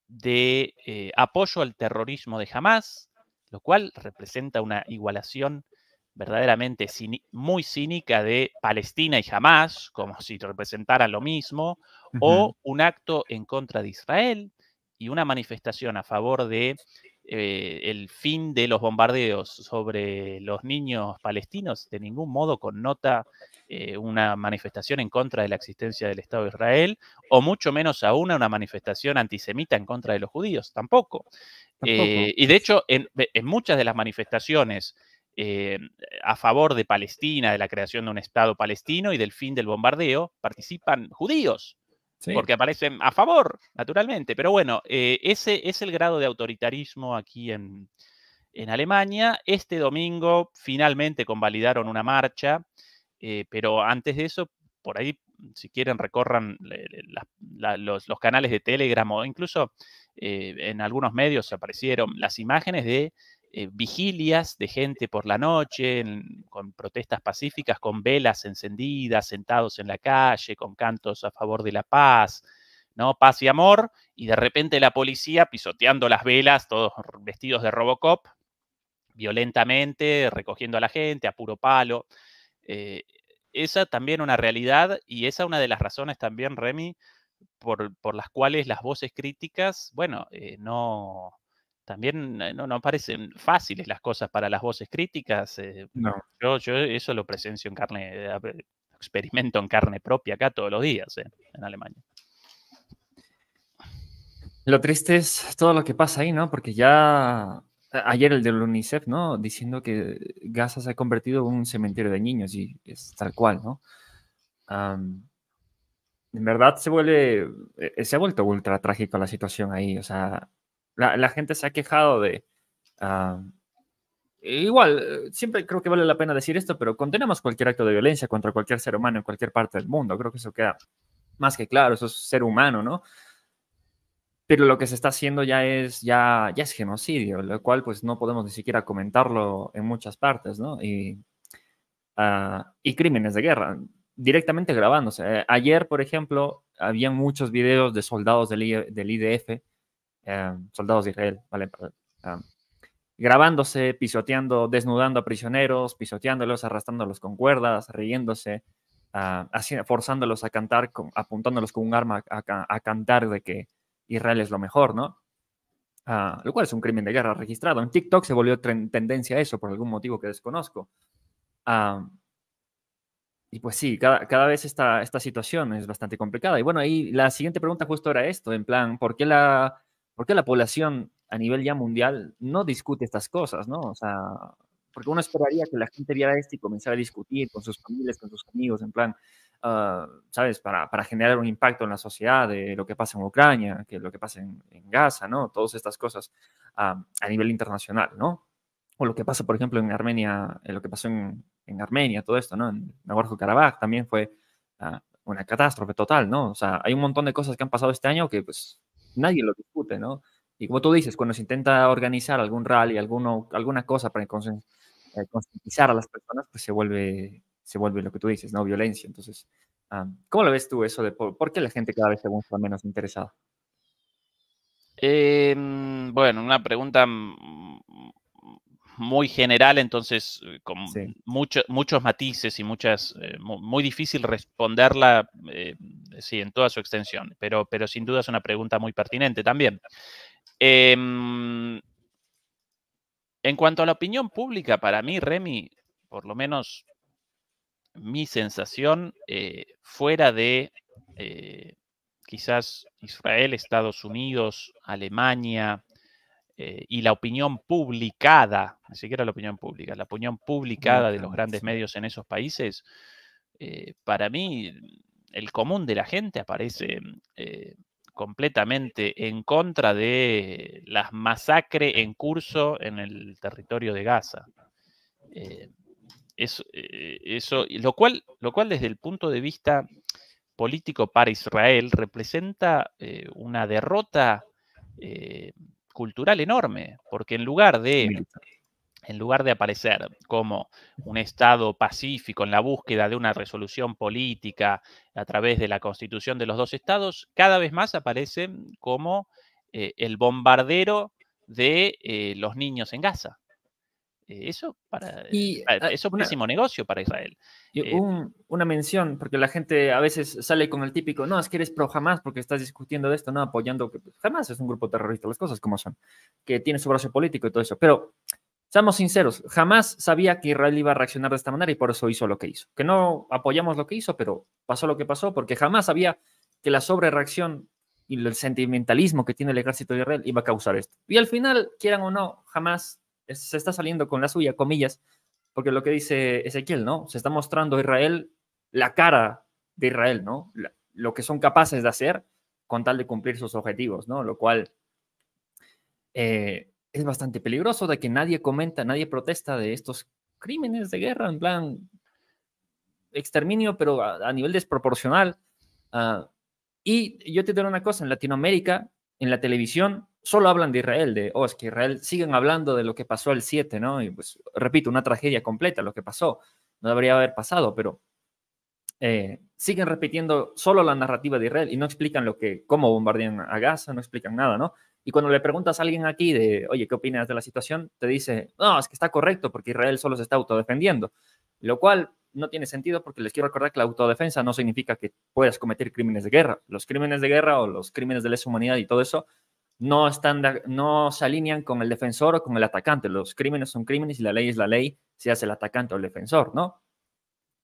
de eh, apoyo al terrorismo de Hamas, lo cual representa una igualación verdaderamente muy cínica de Palestina y Hamas, como si representara lo mismo, o un acto en contra de Israel y una manifestación a favor de eh, el fin de los bombardeos sobre los niños palestinos, de ningún modo connota eh, una manifestación en contra de la existencia del Estado de Israel, o mucho menos aún una manifestación antisemita en contra de los judíos, tampoco. Eh, y de hecho, en, muchas de las manifestaciones a favor de Palestina, de la creación de un Estado palestino y del fin del bombardeo, participan judíos porque aparecen a favor, naturalmente. Pero bueno, eh, ese es el grado de autoritarismo aquí en, en Alemania. Este domingo finalmente convalidaron una marcha, eh, pero antes de eso, por ahí, si quieren, recorran los, canales de Telegram o incluso eh, en algunos medios aparecieron las imágenes de eh, vigilias de gente por la noche, con protestas pacíficas, con velas encendidas, sentados en la calle, con cantos a favor de la paz, ¿no? Paz y amor, y de repente la policía pisoteando las velas, todos vestidos de Robocop, violentamente, recogiendo a la gente a puro palo. Eh, esa también una realidad y esa una de las razones también, Remy, por, las cuales las voces críticas, bueno, eh, no, también eh, no, no parecen fáciles las cosas para las voces críticas. Eh, yo, eso lo presencio en carne, experimento en carne propia acá todos los días eh, en Alemania. Lo triste es todo lo que pasa ahí, ¿no? Porque ya ayer el del UNICEF, ¿no? Diciendo que Gaza se ha convertido en un cementerio de niños y es tal cual, ¿no? en verdad se vuelve, se ha vuelto ultra trágico la situación ahí, o sea, la, gente se ha quejado de... Ah, igual, siempre creo que vale la pena decir esto, pero condenamos cualquier acto de violencia contra cualquier ser humano en cualquier parte del mundo. Creo que eso queda más que claro, eso es ser humano, ¿no? Pero lo que se está haciendo ya es, ya, ya genocidio, lo cual pues no podemos ni siquiera comentarlo en muchas partes, ¿no? Y, ah, crímenes de guerra, directamente grabándose. Eh, ayer, por ejemplo, había muchos videos de soldados del IDF Em, soldados de Israel, ¿vale? Em, grabándose, pisoteando, desnudando a prisioneros, pisoteándolos, arrastrándolos con cuerdas, riéndose, ah, forzándolos a cantar, apuntándolos con un arma a, cantar de que Israel es lo mejor, ¿no? Ah, lo cual es un crimen de guerra registrado. En TikTok se volvió tendencia a eso por algún motivo que desconozco. y pues sí, cada, vez esta, esta situación es bastante complicada. Y bueno, ahí la siguiente pregunta justo era esto, en plan, ¿por qué la qué la población a nivel ya mundial no discute estas cosas, ¿no? O sea, porque uno esperaría que la gente viera esto y comenzara a discutir con sus familias, con sus amigos, en plan, ah, ¿sabes? Para, generar un impacto en la sociedad de lo que pasa en Ucrania, que lo que pasa en, Gaza, ¿no? Todas estas cosas ah, a nivel internacional, ¿no? O lo que pasa, por ejemplo, en Armenia, eh, lo que pasó en, Armenia, todo esto, ¿no? En Nagorno-Karabaj también fue ah, una catástrofe total, ¿no? O sea, hay un montón de cosas que han pasado este año que, pues, nadie lo discute, ¿no? Y como tú dices, cuando se intenta organizar algún rally, alguno, alguna cosa para eh, concientizar a las personas, pues se vuelve, se vuelve lo que tú dices, ¿no? Violencia. Entonces, ¿cómo lo ves tú eso de por, qué la gente cada vez se muestra menos interesada? Em, bueno, una pregunta muy general, entonces eh, con muchos matices y muchas, eh, muy, difícil responderla eh, sí, en toda su extensión, pero, pero sin duda es una pregunta muy pertinente también. Em, en cuanto a la opinión pública, para mí, Remy, por lo menos mi sensación, fuera de quizás Israel, Estados Unidos, Alemania, eh, y la opinión publicada, ni siquiera la opinión pública, la opinión publicada de los grandes medios en esos países, eh, para mí el común de la gente aparece eh, completamente en contra de las masacres en curso en el territorio de Gaza. eso, lo, cual, lo cual desde el punto de vista político para Israel representa una derrota cultural enorme, porque en lugar de en lugar de aparecer como un Estado pacífico en la búsqueda de una resolución política a través de la constitución de los dos Estados, cada vez más aparece como eh, el bombardero de eh, los niños en Gaza. Eh, eso para, eh, ah, eso es un buenísimo negocio para Israel. Eh. una mención, porque la gente a veces sale con el típico, no, es que eres pro jamás porque estás discutiendo de esto, no, apoyando que jamás pues, es un grupo terrorista, las cosas como son, que tiene su brazo político y todo eso. Pero Seamos sinceros, jamás sabía que Israel iba a reaccionar de esta manera y por eso hizo lo que hizo. Que no apoyamos lo que hizo, pero pasó lo que pasó, porque jamás sabía que la sobrereacción y el sentimentalismo que tiene el ejército de Israel iba a causar esto. Y al final, quieran o no, jamás se está saliendo con la suya, comillas, porque lo que dice Ezequiel, ¿no? Se está mostrando a Israel la cara de Israel, ¿no? lo que son capaces de hacer con tal de cumplir sus objetivos, ¿no? Lo cual eh, es bastante peligroso de que nadie comenta, nadie protesta de estos crímenes de guerra, en plan exterminio, pero a, nivel desproporcional. Ah, y yo te diré una cosa, en Latinoamérica, en la televisión, solo hablan de Israel, de, oh, es que Israel, siguen hablando de lo que pasó el 7, ¿no? Y pues, repito, una tragedia completa, lo que pasó, no debería haber pasado, pero eh, siguen repitiendo solo la narrativa de Israel y no explican lo que, cómo bombardean a Gaza, no explican nada, ¿no? Y cuando le preguntas a alguien aquí de, oye, ¿qué opinas de la situación? Te dice, no, es que está correcto porque Israel solo se está autodefendiendo, lo cual no tiene sentido porque les quiero recordar que la autodefensa no significa que puedas cometer crímenes de guerra. Los crímenes de guerra o los crímenes de lesa humanidad y todo eso no, están no se alinean con el defensor o con el atacante. Los crímenes son crímenes y la ley es la ley, si el atacante o el defensor, ¿no?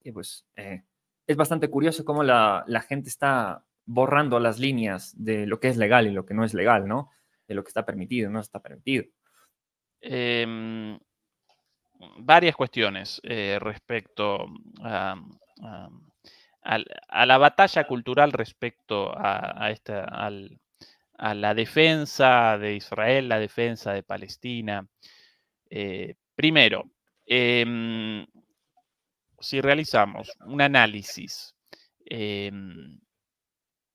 Y pues eh, es bastante curioso cómo la, gente está borrando las líneas de lo que es legal y lo que no es legal, ¿no? De lo que está permitido, y no está permitido. Em, varias cuestiones eh, respecto a, la batalla cultural respecto a, esta, al, a la defensa de Israel, la defensa de Palestina. Eh, primero, em, si realizamos un análisis em,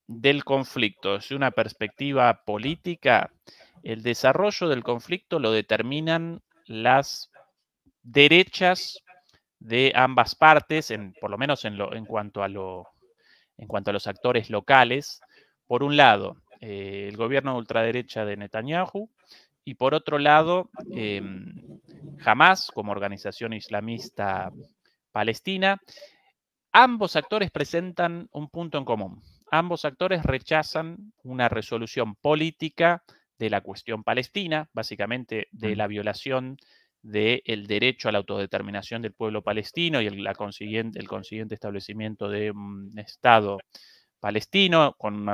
del conflicto desde una perspectiva política, el desarrollo del conflicto lo determinan las derechas de ambas partes, en, por lo menos en, cuanto a lo, en cuanto a los actores locales. Por un lado, eh, el gobierno de ultraderecha de Netanyahu y por otro lado jamás em, Hamas como organización islamista palestina. Ambos actores presentan un punto en común. Ambos actores rechazan una resolución política de la cuestión palestina, básicamente de mm. la violación del derecho a la autodeterminación del pueblo palestino y el, consiguiente, el consiguiente establecimiento de un Estado palestino, con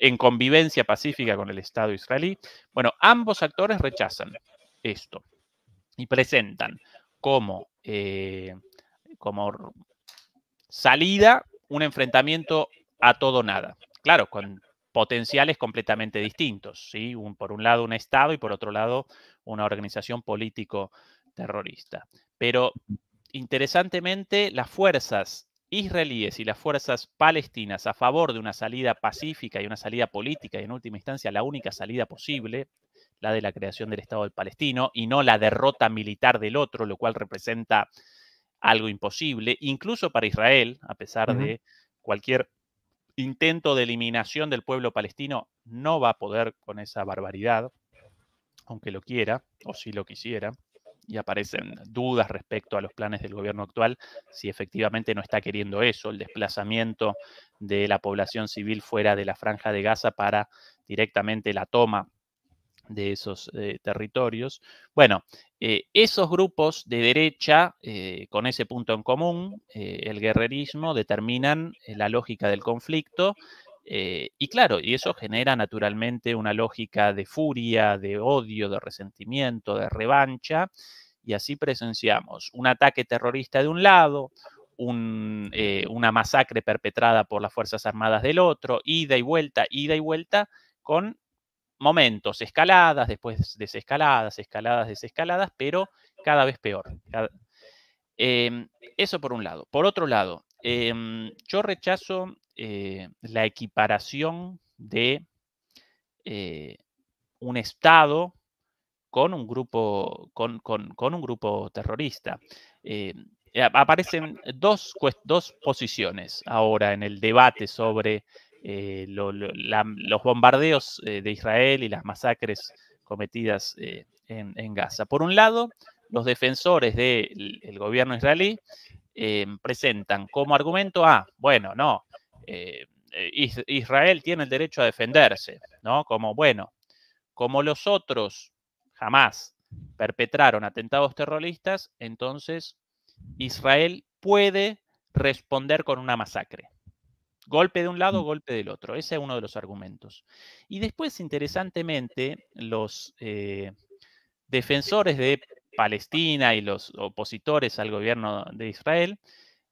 en convivencia pacífica con el Estado israelí. Bueno, ambos actores rechazan esto y presentan como, eh, como salida un enfrentamiento a todo nada. Claro, con potenciales completamente distintos, por un lado un Estado y por otro lado una organización político terrorista. Pero interesantemente, las fuerzas israelíes y las fuerzas palestinas a favor de una salida pacífica y una salida política, y en última instancia la única salida posible, la de la creación del Estado del Palestino, y no la derrota militar del otro, lo cual representa algo imposible, incluso para Israel, a pesar de cualquier intento de eliminación del pueblo palestino, no va a poder con esa barbaridad, aunque lo quiera, o si lo quisiera y aparecen dudas respecto a los planes del gobierno actual, si efectivamente no está queriendo eso, el desplazamiento de la población civil fuera de la franja de Gaza para directamente la toma de esos eh, territorios. Bueno, eh, esos grupos de derecha, eh, con ese punto en común, el guerrerismo, determinan la lógica del conflicto. y claro, y eso genera naturalmente una lógica de furia, de odio, de resentimiento, de revancha, y así presenciamos un ataque terrorista de un lado, eh, una masacre perpetrada por las Fuerzas Armadas del otro, ida y vuelta, ida y vuelta, con momentos, escaladas, después desescaladas, escaladas, desescaladas, pero cada vez peor. Em, eso por un lado. Por otro lado, em, yo rechazo eh, la equiparación de eh, un Estado con un grupo, con, un grupo terrorista. Eh, eh, aparecen dos, dos, posiciones ahora en el debate sobre eh, los bombardeos de Israel y las masacres cometidas en, Gaza. Por un lado, los defensores del gobierno israelí presentan como argumento, ah, bueno, no, Israel tiene el derecho a defenderse, ¿no? Como, bueno, como los otros jamás perpetraron atentados terroristas, entonces Israel puede responder con una masacre. Golpe de un lado, mm. golpe del otro. Ese es uno de los argumentos. Y después, interesantemente, los eh, defensores de Palestina y los opositores al gobierno de Israel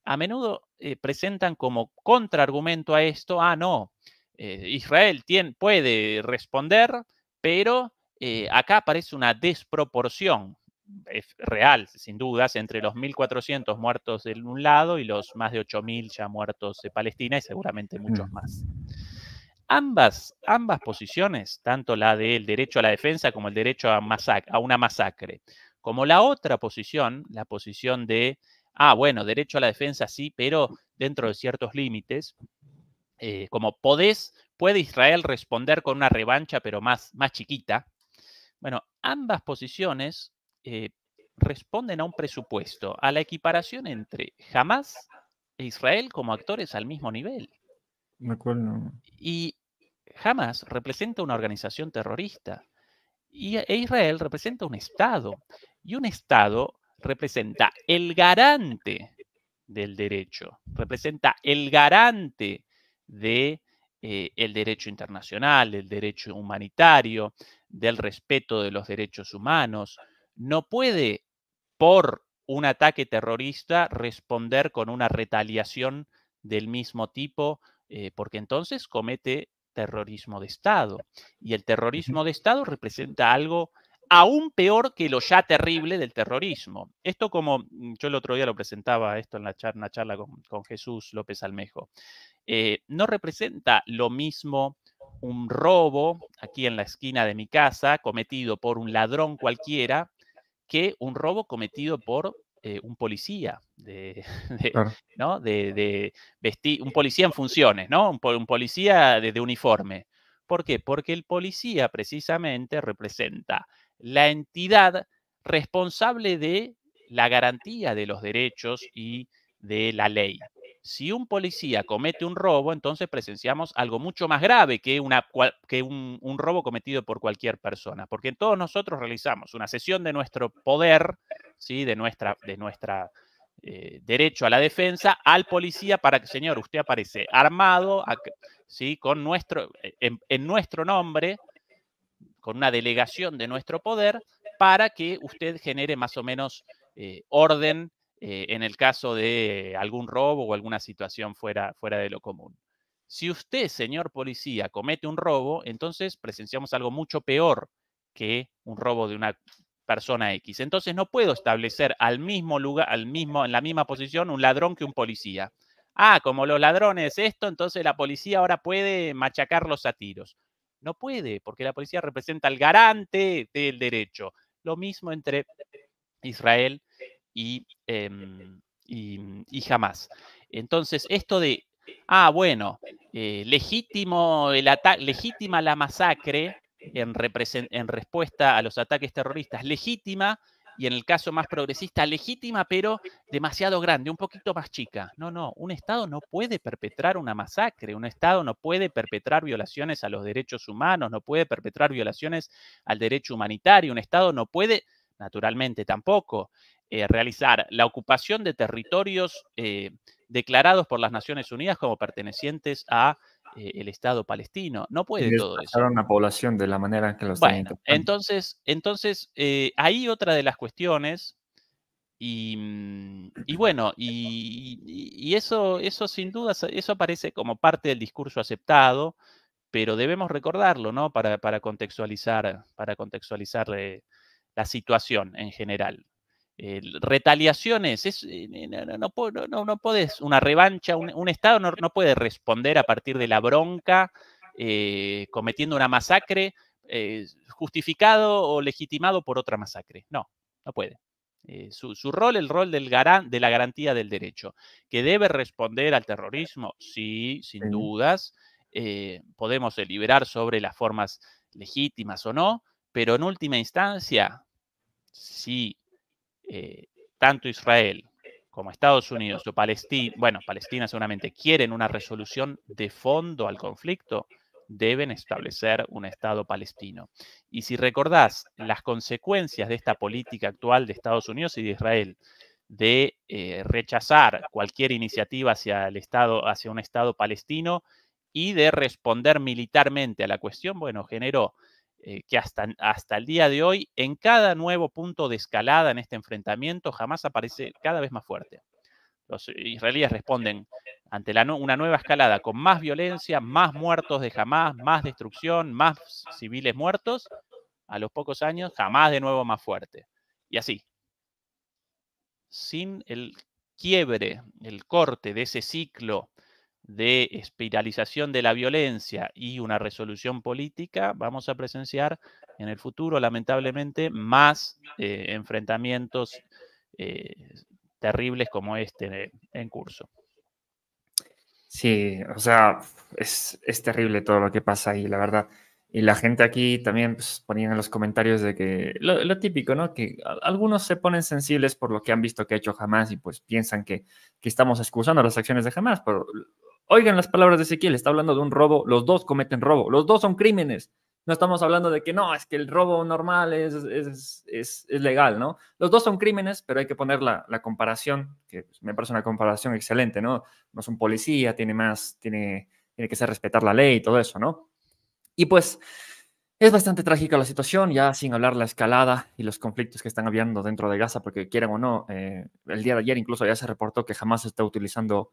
a menudo eh, presentan como contraargumento a esto, ah, no, eh, Israel puede responder, pero eh, acá aparece una desproporción real, sin dudas, entre los 1.400 muertos de un lado y los más de 8.000 ya muertos de Palestina y seguramente muchos más. Ambas, posiciones, tanto la del derecho a la defensa como el derecho a, una masacre, como la otra posición, la posición de, ah, bueno, derecho a la defensa sí, pero dentro de ciertos límites, eh, como podés, puede Israel responder con una revancha, pero más, más chiquita, bueno, ambas posiciones eh, responden a un presupuesto, a la equiparación entre Hamas e Israel como actores al mismo nivel. De acuerdo. Y Hamas representa una organización terrorista y e Israel representa un Estado. Y un Estado representa el garante del derecho, representa el garante de eh, el derecho internacional, el derecho humanitario, del respeto de los derechos humanos. No puede, por un ataque terrorista, responder con una retaliación del mismo tipo, eh, porque entonces comete terrorismo de Estado. Y el terrorismo de Estado representa algo aún peor que lo ya terrible del terrorismo. Esto como mm, yo el otro día lo presentaba esto en la charla, con, con Jesús López Almejo. Eh, no representa lo mismo un robo aquí en la esquina de mi casa cometido por un ladrón cualquiera que un robo cometido por eh, un policía, de, ¿no? un policía en funciones, ¿no? un, un policía de, de uniforme. ¿Por qué? Porque el policía precisamente representa la entidad responsable de la garantía de los derechos y de la ley si un policía comete un robo, entonces presenciamos algo mucho más grave que, un, robo cometido por cualquier persona, porque todos nosotros realizamos una cesión de nuestro poder, de nuestro eh, derecho a la defensa, al policía para que, señor, usted aparece armado, con nuestro, eh, en, nuestro nombre, con una delegación de nuestro poder, para que usted genere más o menos eh, orden eh, en el caso de algún robo o alguna situación fuera, fuera de lo común. Si usted, señor policía, comete un robo, entonces presenciamos algo mucho peor que un robo de una persona X. Entonces no puedo establecer al mismo lugar, al mismo, en la misma posición, un ladrón que un policía. Ah, como los ladrones esto, entonces la policía ahora puede machacarlos a tiros. No puede, porque la policía representa al garante del derecho. Lo mismo entre Israel y, eh, em, eh, mm, jamás. Entonces, esto de, eh, ah, bueno, legítimo el legítima la masacre en, en respuesta a los ataques terroristas, legítima y en el caso más progresista, legítima, pero demasiado grande, un poquito más chica. No, no, un Estado no puede perpetrar una masacre, un Estado no puede perpetrar violaciones a los derechos humanos, no puede perpetrar violaciones al derecho humanitario, un Estado no puede, naturalmente tampoco, eh, realizar la ocupación de territorios eh, declarados por las Naciones Unidas como pertenecientes a eh, el Estado palestino. No puede todo eso. una población de la manera que entonces, entonces ahí otra de las cuestiones y, mm, bueno, y, eso, eso sin duda, eso aparece como parte del discurso aceptado, pero debemos recordarlo, ¿no? Para, para contextualizar, para contextualizar la situación en general. Eh, retaliaciones, es, eh, no, no, una revancha, un, Estado no, puede responder a partir de la bronca eh, cometiendo una masacre justificado o legitimado por otra masacre. No, no puede. Su, rol, el rol del de la garantía del derecho, que debe responder al terrorismo, sí, sin dudas, podemos deliberar sobre las formas legítimas o no, pero en última instancia, sí. Eh, tanto Israel como Estados Unidos o Palestina, bueno, Palestina seguramente quieren una resolución de fondo al conflicto, deben establecer un Estado palestino. Y si recordás las consecuencias de esta política actual de Estados Unidos y de Israel de eh, rechazar cualquier iniciativa hacia el Estado, hacia un Estado palestino y de responder militarmente a la cuestión, bueno, generó eh, que hasta, hasta el día de hoy, en cada nuevo punto de escalada en este enfrentamiento, jamás aparece cada vez más fuerte. Los israelíes responden ante la, una nueva escalada con más violencia, más muertos de jamás, más destrucción, más civiles muertos. A los pocos años, jamás de nuevo más fuerte. Y así, sin el quiebre, el corte de ese ciclo de espiralización de la violencia y una resolución política, vamos a presenciar en el futuro, lamentablemente, más eh, enfrentamientos eh, terribles como este en curso. Sí, o sea, es, terrible todo lo que pasa ahí, la verdad. Y la gente aquí también pues, ponían en los comentarios de que lo, típico, ¿no? Que algunos se ponen sensibles por lo que han visto que ha hecho jamás y pues piensan que, que estamos excusando las acciones de jamás, pero Oigan las palabras de Ezequiel, está hablando de un robo, los dos cometen robo, los dos son crímenes. No estamos hablando de que no, es que el robo normal es, es, es, legal, ¿no? Los dos son crímenes, pero hay que poner la, la, comparación, que pues, me parece una comparación excelente, ¿no? No es un policía, tiene más, tiene, tiene que ser respetar la ley y todo eso, ¿no? Y pues es bastante trágica la situación, ya sin hablar la escalada y los conflictos que están habiendo dentro de Gaza, porque quieran o no, eh, el día de ayer incluso ya se reportó que jamás se está utilizando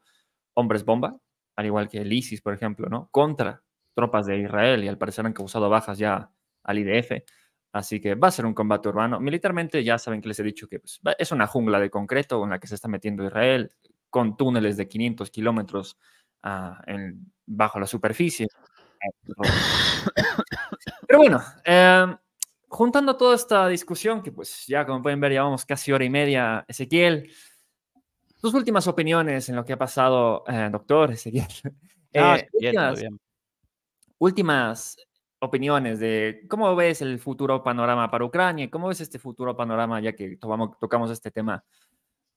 hombres bomba, al igual que el ISIS, por ejemplo, ¿no? Contra tropas de Israel y al parecer han causado bajas ya al IDF. Así que va a ser un combate urbano. Militarmente ya saben que les he dicho que pues, es una jungla de concreto en la que se está metiendo Israel, con túneles de 500 kilómetros ah, bajo la superficie. Pero bueno, em, juntando toda esta discusión, que pues ya como pueden ver llevamos casi hora y media, Ezequiel, ¿Tus últimas opiniones en lo que ha pasado, eh, doctor eh, últimas, opiniones de cómo ves el futuro panorama para Ucrania cómo ves este futuro panorama, ya que tocamos este tema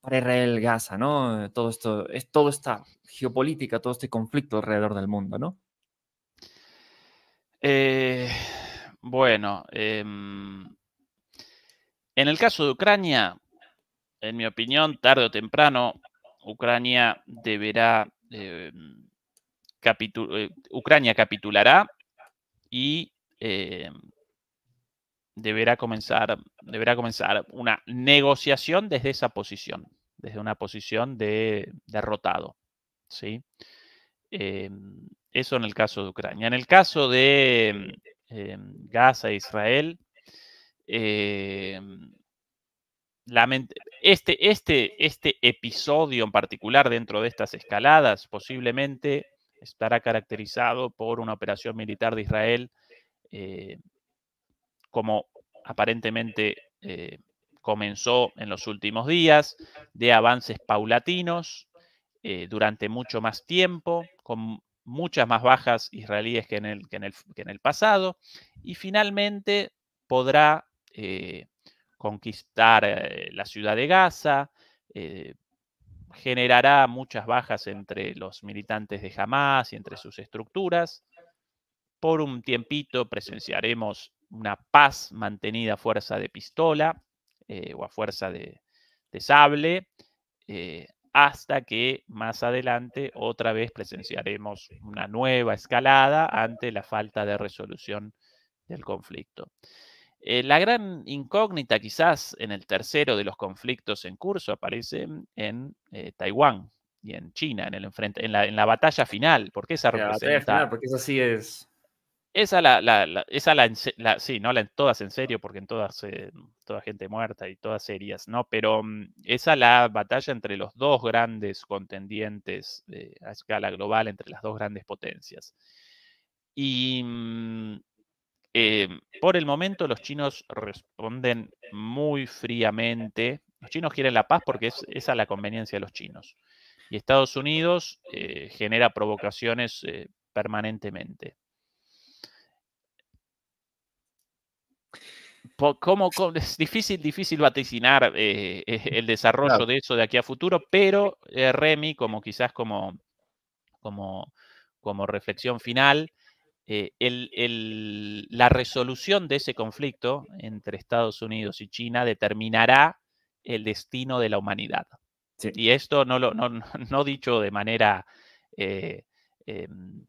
para Israel, Gaza, ¿no? Todo esto, es toda esta geopolítica, todo este conflicto alrededor del mundo, ¿no? Eh, bueno, em, en el caso de Ucrania, en mi opinión, tarde o temprano, Ucrania deberá, eh, eh Ucrania capitulará y eh, deberá, comenzar, deberá comenzar una negociación desde esa posición, desde una posición de derrotado. ¿sí? Eh, eso en el caso de Ucrania. En el caso de Gaza e Israel, este, este, este episodio en particular dentro de estas escaladas posiblemente estará caracterizado por una operación militar de Israel eh, como aparentemente eh, comenzó en los últimos días, de avances paulatinos eh, durante mucho más tiempo, con muchas más bajas israelíes que en el, en el, que en el pasado, y finalmente podrá conquistar eh, la ciudad de Gaza, eh, generará muchas bajas entre los militantes de Hamas y entre sus estructuras. Por un tiempito presenciaremos una paz mantenida a fuerza de pistola eh, o a fuerza de, sable, hasta que más adelante otra vez presenciaremos una nueva escalada ante la falta de resolución del conflicto. Eh, la gran incógnita quizás en el tercero de los conflictos en curso aparece en eh, Taiwán y en China, en, el la, batalla final, porque esa la porque esa sí es... Esa la, sí, no la en todas en serio, porque en todas, toda gente muerta y todas serias, ¿no? Pero mm, esa la batalla entre los dos grandes contendientes eh, a escala global, entre las dos grandes potencias. Y mm, eh, por el momento los chinos responden muy fríamente. Los chinos quieren la paz porque es, esa es la conveniencia de los chinos. Y Estados Unidos eh, genera provocaciones eh, permanentemente. es difícil, difícil vaticinar el desarrollo de eso de aquí a futuro, pero Remy, como quizás como, como, como reflexión final, eh, la resolución de ese conflicto entre Estados Unidos y China determinará el destino de la humanidad. Y esto no, lo, no, dicho de manera, eh, em,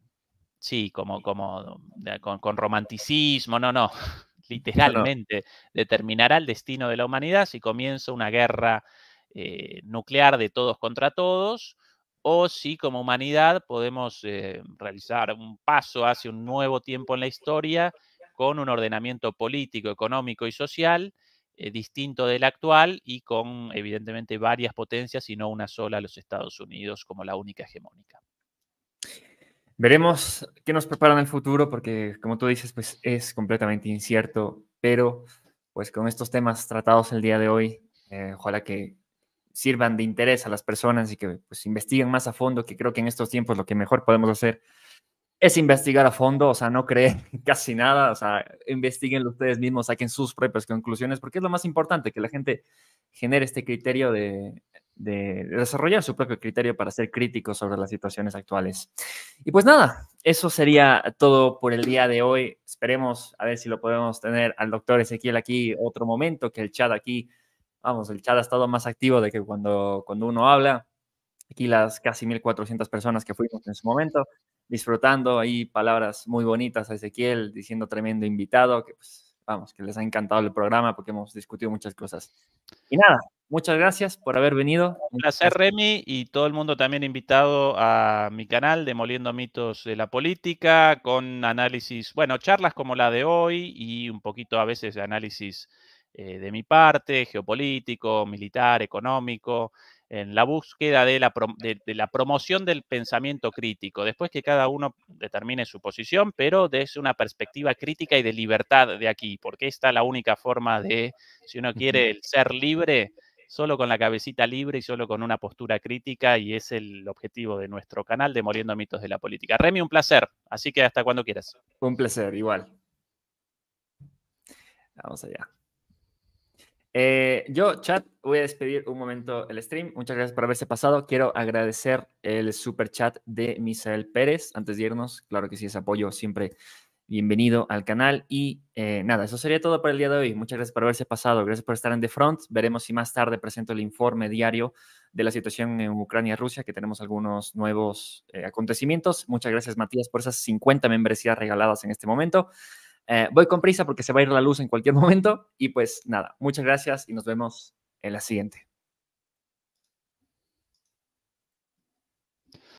sí, como, con, romanticismo, no, no, literalmente determinará el destino de la humanidad si comienza una guerra eh, nuclear de todos contra todos o si como humanidad podemos eh, realizar un paso hacia un nuevo tiempo en la historia con un ordenamiento político, económico y social eh, distinto del actual y con evidentemente varias potencias y no una sola, los Estados Unidos como la única hegemónica. Veremos qué nos prepara en el futuro porque como tú dices, pues es completamente incierto, pero pues con estos temas tratados el día de hoy, eh, ojalá que sirvan de interés a las personas y que pues, investiguen más a fondo, que creo que en estos tiempos lo que mejor podemos hacer es investigar a fondo, o sea, no creer casi nada, o sea, investiguen ustedes mismos, saquen sus propias conclusiones, porque es lo más importante, que la gente genere este criterio de, de desarrollar su propio criterio para ser crítico sobre las situaciones actuales. Y pues nada, eso sería todo por el día de hoy. Esperemos a ver si lo podemos tener al doctor Ezequiel aquí otro momento, que el chat aquí vamos, el chat ha estado más activo de que cuando, cuando uno habla. Aquí las casi 1.400 personas que fuimos en su momento, disfrutando ahí palabras muy bonitas a Ezequiel, diciendo tremendo invitado, que pues, vamos, que les ha encantado el programa porque hemos discutido muchas cosas. Y nada, muchas gracias por haber venido. Un placer, Remy, y todo el mundo también invitado a mi canal, Demoliendo Mitos de la Política, con análisis, bueno, charlas como la de hoy y un poquito a veces de análisis eh, de mi parte, geopolítico, militar, económico, en la búsqueda de la, de, la, promoción del pensamiento crítico, después que cada uno determine su posición, pero desde una perspectiva crítica y de libertad de aquí, porque esta es la única forma de, si uno quiere, el ser libre, solo con la cabecita libre y solo con una postura crítica, y es el objetivo de nuestro canal, de Demoliendo Mitos de la Política. Remy, un placer, así que hasta cuando quieras. Un placer, igual. Vamos allá. Eh, yo, chat, voy a despedir un momento el stream. Muchas gracias por haberse pasado. Quiero agradecer el super chat de Misael Pérez. Antes de irnos, claro que sí, es apoyo siempre bienvenido al canal. Y eh, nada, eso sería todo para el día de hoy. Muchas gracias por haberse pasado. Gracias por estar en The Front. Veremos si más tarde presento el informe diario de la situación en Ucrania-Rusia, que tenemos algunos nuevos eh, acontecimientos. Muchas gracias, Matías, por esas 50 membresías regaladas en este momento. Eh, voy con prisa porque se va a ir la luz en cualquier momento y pues nada, muchas gracias y nos vemos en la siguiente.